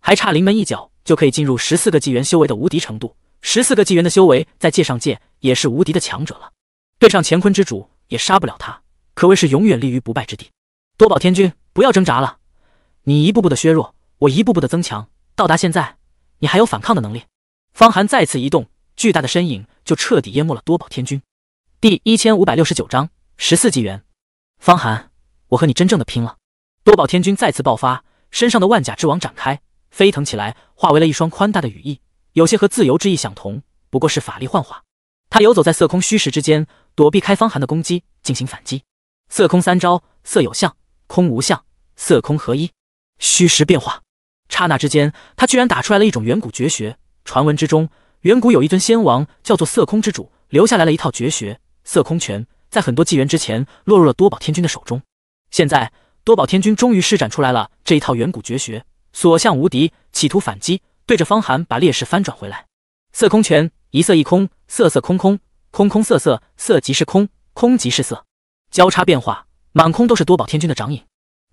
还差临门一脚就可以进入十四个纪元修为的无敌程度。十四个纪元的修为，在界上界也是无敌的强者了，对上乾坤之主也杀不了他，可谓是永远立于不败之地。多宝天君，不要挣扎了，你一步步的削弱，我一步步的增强，到达现在，你还有反抗的能力？方寒再次移动，巨大的身影就彻底淹没了多宝天君。第一千五百六十九章十四纪元。方寒，我和你真正的拼了！多宝天君再次爆发，身上的万甲之王展开，飞腾起来，化为了一双宽大的羽翼。有些和自由之意相同，不过是法力幻化。他游走在色空虚实之间，躲避开方寒的攻击，进行反击。色空三招：色有相，空无相，色空合一，虚实变化。刹那之间，他居然打出来了一种远古绝学。传闻之中，远古有一尊仙王叫做色空之主，留下来了一套绝学——色空拳，在很多纪元之前落入了多宝天君的手中。现在，多宝天君终于施展出来了这一套远古绝学，所向无敌，企图反击。对着方寒把劣势翻转回来，色空拳一色一空，色色空空，空空色色，色即是空，空即是色，交叉变化，满空都是多宝天君的掌影。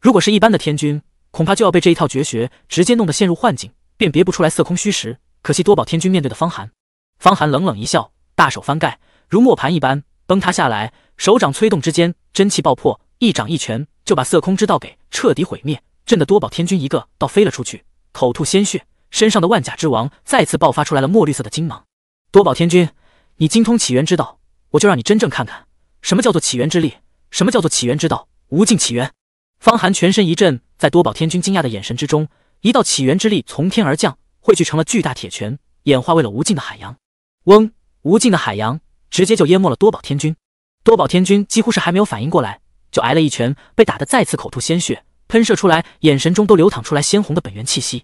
如果是一般的天君，恐怕就要被这一套绝学直接弄得陷入幻境，辨别不出来色空虚实。可惜多宝天君面对的方寒，方寒冷冷一笑，大手翻盖如磨盘一般崩塌下来，手掌催动之间，真气爆破，一掌一拳就把色空之道给彻底毁灭，震得多宝天君一个倒飞了出去，口吐鲜血。身上的万甲之王再次爆发出来了墨绿色的金芒。多宝天君，你精通起源之道，我就让你真正看看什么叫做起源之力，什么叫做起源之道，无尽起源。方寒全身一震，在多宝天君惊讶的眼神之中，一道起源之力从天而降，汇聚成了巨大铁拳，演化为了无尽的海洋。嗡，无尽的海洋直接就淹没了多宝天君。多宝天君几乎是还没有反应过来，就挨了一拳，被打得再次口吐鲜血，喷射出来，眼神中都流淌出来鲜红的本源气息。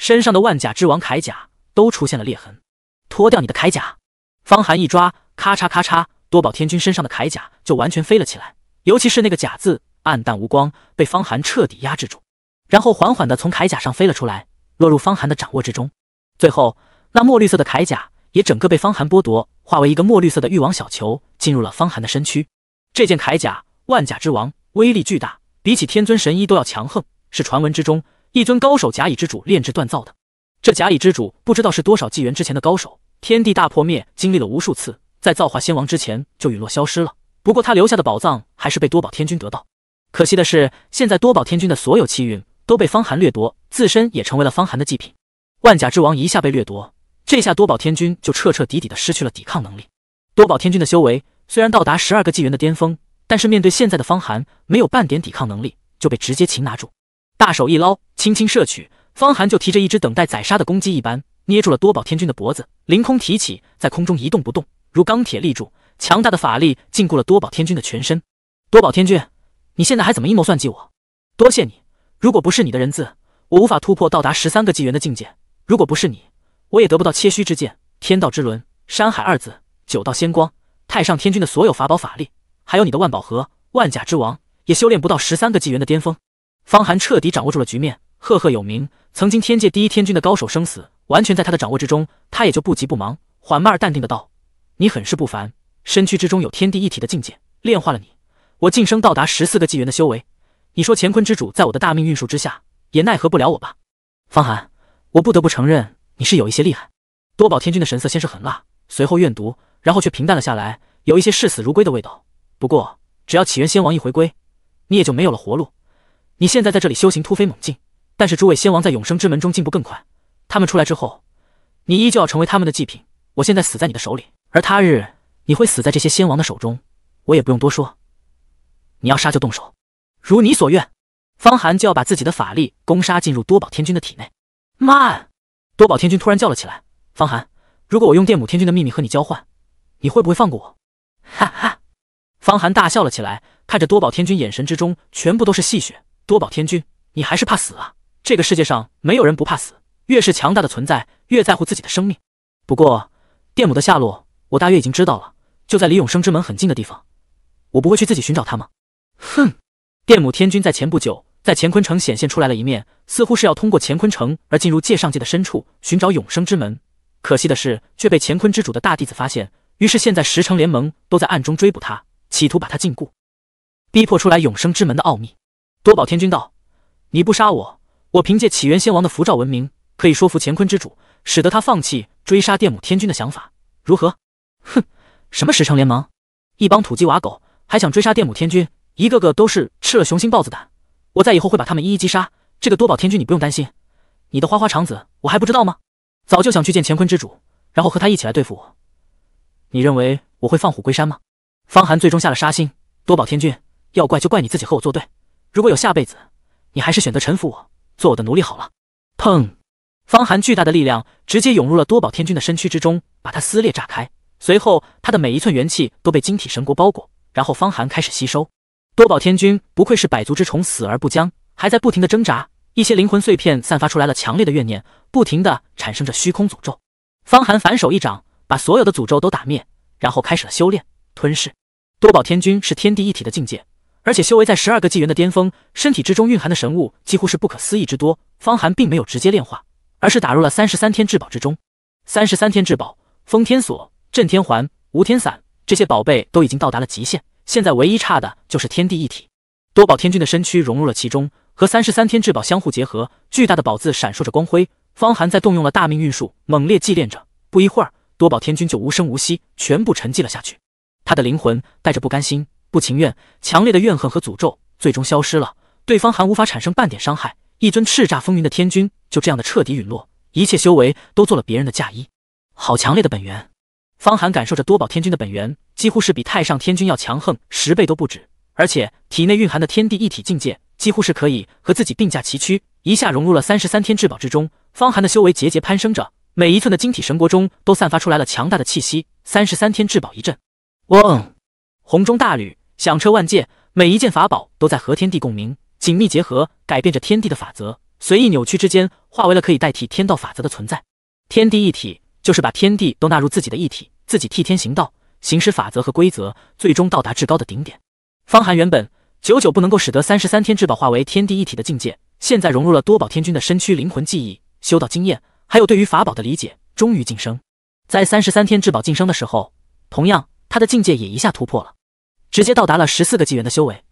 身上的万甲之王铠甲都出现了裂痕，脱掉你的铠甲！方寒一抓，咔嚓咔嚓，多宝天君身上的铠甲就完全飞了起来，尤其是那个甲字暗淡无光，被方寒彻底压制住，然后缓缓的从铠甲上飞了出来，落入方寒的掌握之中。最后，那墨绿色的铠甲也整个被方寒剥夺，化为一个墨绿色的玉王小球，进入了方寒的身躯。这件铠甲万甲之王，威力巨大，比起天尊神医都要强横，是传闻之中。一尊高手甲乙之主炼制锻造的，这甲乙之主不知道是多少纪元之前的高手，天地大破灭，经历了无数次，在造化仙王之前就陨落消失了。不过他留下的宝藏还是被多宝天君得到。可惜的是，现在多宝天君的所有气运都被方寒掠夺，自身也成为了方寒的祭品。万甲之王一下被掠夺，这下多宝天君就彻彻底底的失去了抵抗能力。多宝天君的修为虽然到达十二个纪元的巅峰，但是面对现在的方寒，没有半点抵抗能力，就被直接擒拿住。大手一捞，轻轻摄取，方寒就提着一只等待宰杀的公鸡一般，捏住了多宝天君的脖子，凌空提起，在空中一动不动，如钢铁立柱。强大的法力禁锢了多宝天君的全身。多宝天君，你现在还怎么阴谋算计我？多谢你，如果不是你的人字，我无法突破到达十三个纪元的境界；如果不是你，我也得不到切虚之剑、天道之轮、山海二字、九道仙光、太上天君的所有法宝法力，还有你的万宝盒、万甲之王，也修炼不到十三个纪元的巅峰。方寒彻底掌握住了局面，赫赫有名，曾经天界第一天君的高手生死完全在他的掌握之中，他也就不急不忙，缓慢而淡定的道：“你很是不凡，身躯之中有天地一体的境界，炼化了你，我晋升到达十四个纪元的修为。你说乾坤之主在我的大命运数之下也奈何不了我吧？”方寒，我不得不承认你是有一些厉害。多宝天君的神色先是狠辣，随后怨毒，然后却平淡了下来，有一些视死如归的味道。不过，只要起源仙王一回归，你也就没有了活路。你现在在这里修行突飞猛进，但是诸位仙王在永生之门中进步更快。他们出来之后，你依旧要成为他们的祭品。我现在死在你的手里，而他日你会死在这些仙王的手中。我也不用多说，你要杀就动手，如你所愿。方寒就要把自己的法力攻杀进入多宝天君的体内。慢！多宝天君突然叫了起来：“方寒，如果我用电母天君的秘密和你交换，你会不会放过我？”哈哈！方寒大笑了起来，看着多宝天君，眼神之中全部都是戏谑。多宝天君，你还是怕死啊？这个世界上没有人不怕死，越是强大的存在，越在乎自己的生命。不过，电母的下落我大约已经知道了，就在离永生之门很近的地方。我不会去自己寻找他吗？哼！电母天君在前不久在乾坤城显现出来了一面，似乎是要通过乾坤城而进入界上界的深处寻找永生之门。可惜的是，却被乾坤之主的大弟子发现，于是现在十城联盟都在暗中追捕他，企图把他禁锢，逼迫出来永生之门的奥秘。多宝天君道：“你不杀我，我凭借起源仙王的符咒闻名，可以说服乾坤之主，使得他放弃追杀殿母天君的想法，如何？”“哼，什么十城联盟，一帮土鸡瓦狗，还想追杀殿母天君，一个个都是吃了雄心豹子胆。我在以后会把他们一一击杀。这个多宝天君，你不用担心，你的花花肠子我还不知道吗？早就想去见乾坤之主，然后和他一起来对付我。你认为我会放虎归山吗？”方寒最终下了杀心。多宝天君，要怪就怪你自己和我作对。如果有下辈子，你还是选择臣服我，做我的奴隶好了。砰！方寒巨大的力量直接涌入了多宝天君的身躯之中，把他撕裂炸开。随后，他的每一寸元气都被晶体神国包裹，然后方寒开始吸收。多宝天君不愧是百足之虫，死而不僵，还在不停的挣扎。一些灵魂碎片散发出来了强烈的怨念，不停的产生着虚空诅咒。方寒反手一掌，把所有的诅咒都打灭，然后开始了修炼吞噬。多宝天君是天地一体的境界。而且修为在十二个纪元的巅峰，身体之中蕴含的神物几乎是不可思议之多。方寒并没有直接炼化，而是打入了三十三天至宝之中。三十三天至宝：封天锁、镇天环、无天伞，这些宝贝都已经到达了极限，现在唯一差的就是天地一体。多宝天君的身躯融入了其中，和三十三天至宝相互结合，巨大的宝字闪烁着光辉。方寒在动用了大命运术，猛烈祭炼着。不一会儿，多宝天君就无声无息，全部沉寂了下去。他的灵魂带着不甘心。不情愿，强烈的怨恨和诅咒最终消失了。对方还无法产生半点伤害，一尊叱咤风云的天君就这样的彻底陨落，一切修为都做了别人的嫁衣。好强烈的本源，方寒感受着多宝天君的本源，几乎是比太上天君要强横十倍都不止，而且体内蕴含的天地一体境界，几乎是可以和自己并驾齐驱。一下融入了三十三天至宝之中，方寒的修为节节攀升着，每一寸的晶体神国中都散发出来了强大的气息。三十三天至宝一震，嗡，红中大吕。响彻万界，每一件法宝都在和天地共鸣，紧密结合，改变着天地的法则，随意扭曲之间，化为了可以代替天道法则的存在。天地一体，就是把天地都纳入自己的一体，自己替天行道，行使法则和规则，最终到达至高的顶点。方寒原本久久不能够使得三十三天至宝化为天地一体的境界，现在融入了多宝天君的身躯、灵魂、记忆、修道经验，还有对于法宝的理解，终于晋升。在三十三天至宝晋升的时候，同样他的境界也一下突破了。直接到达了十四个纪元的修为，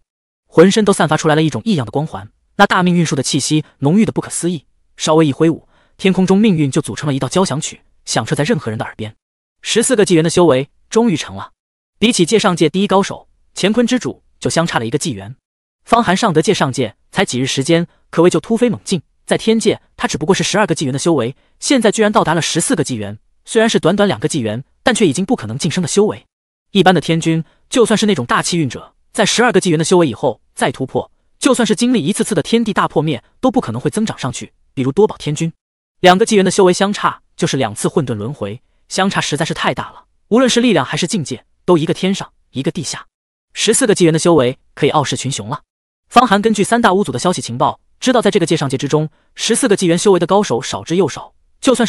浑身都散发出来了一种异样的光环。那大命运术的气息浓郁的不可思议，稍微一挥舞，天空中命运就组成了一道交响曲，响彻在任何人的耳边。十四个纪元的修为终于成了，比起界上界第一高手乾坤之主，就相差了一个纪元。方寒上得界上界才几日时间，可谓就突飞猛进。在天界，他只不过是十二个纪元的修为，现在居然到达了十四个纪元。虽然是短短两个纪元，但却已经不可能晋升的修为。一般的天君，就算是那种大气运者，在十二个纪元的修为以后再突破，就算是经历一次次的天地大破灭，都不可能会增长上去。比如多宝天君，两个纪元的修为相差就是两次混沌轮回，相差实在是太大了。无论是力量还是境界，都一个天上一个地下。十四个纪元的修为可以傲视群雄了。方寒根据三大巫族的消息情报，知道在这个界上界之中，十四个纪元修为的高手少之又少，就算。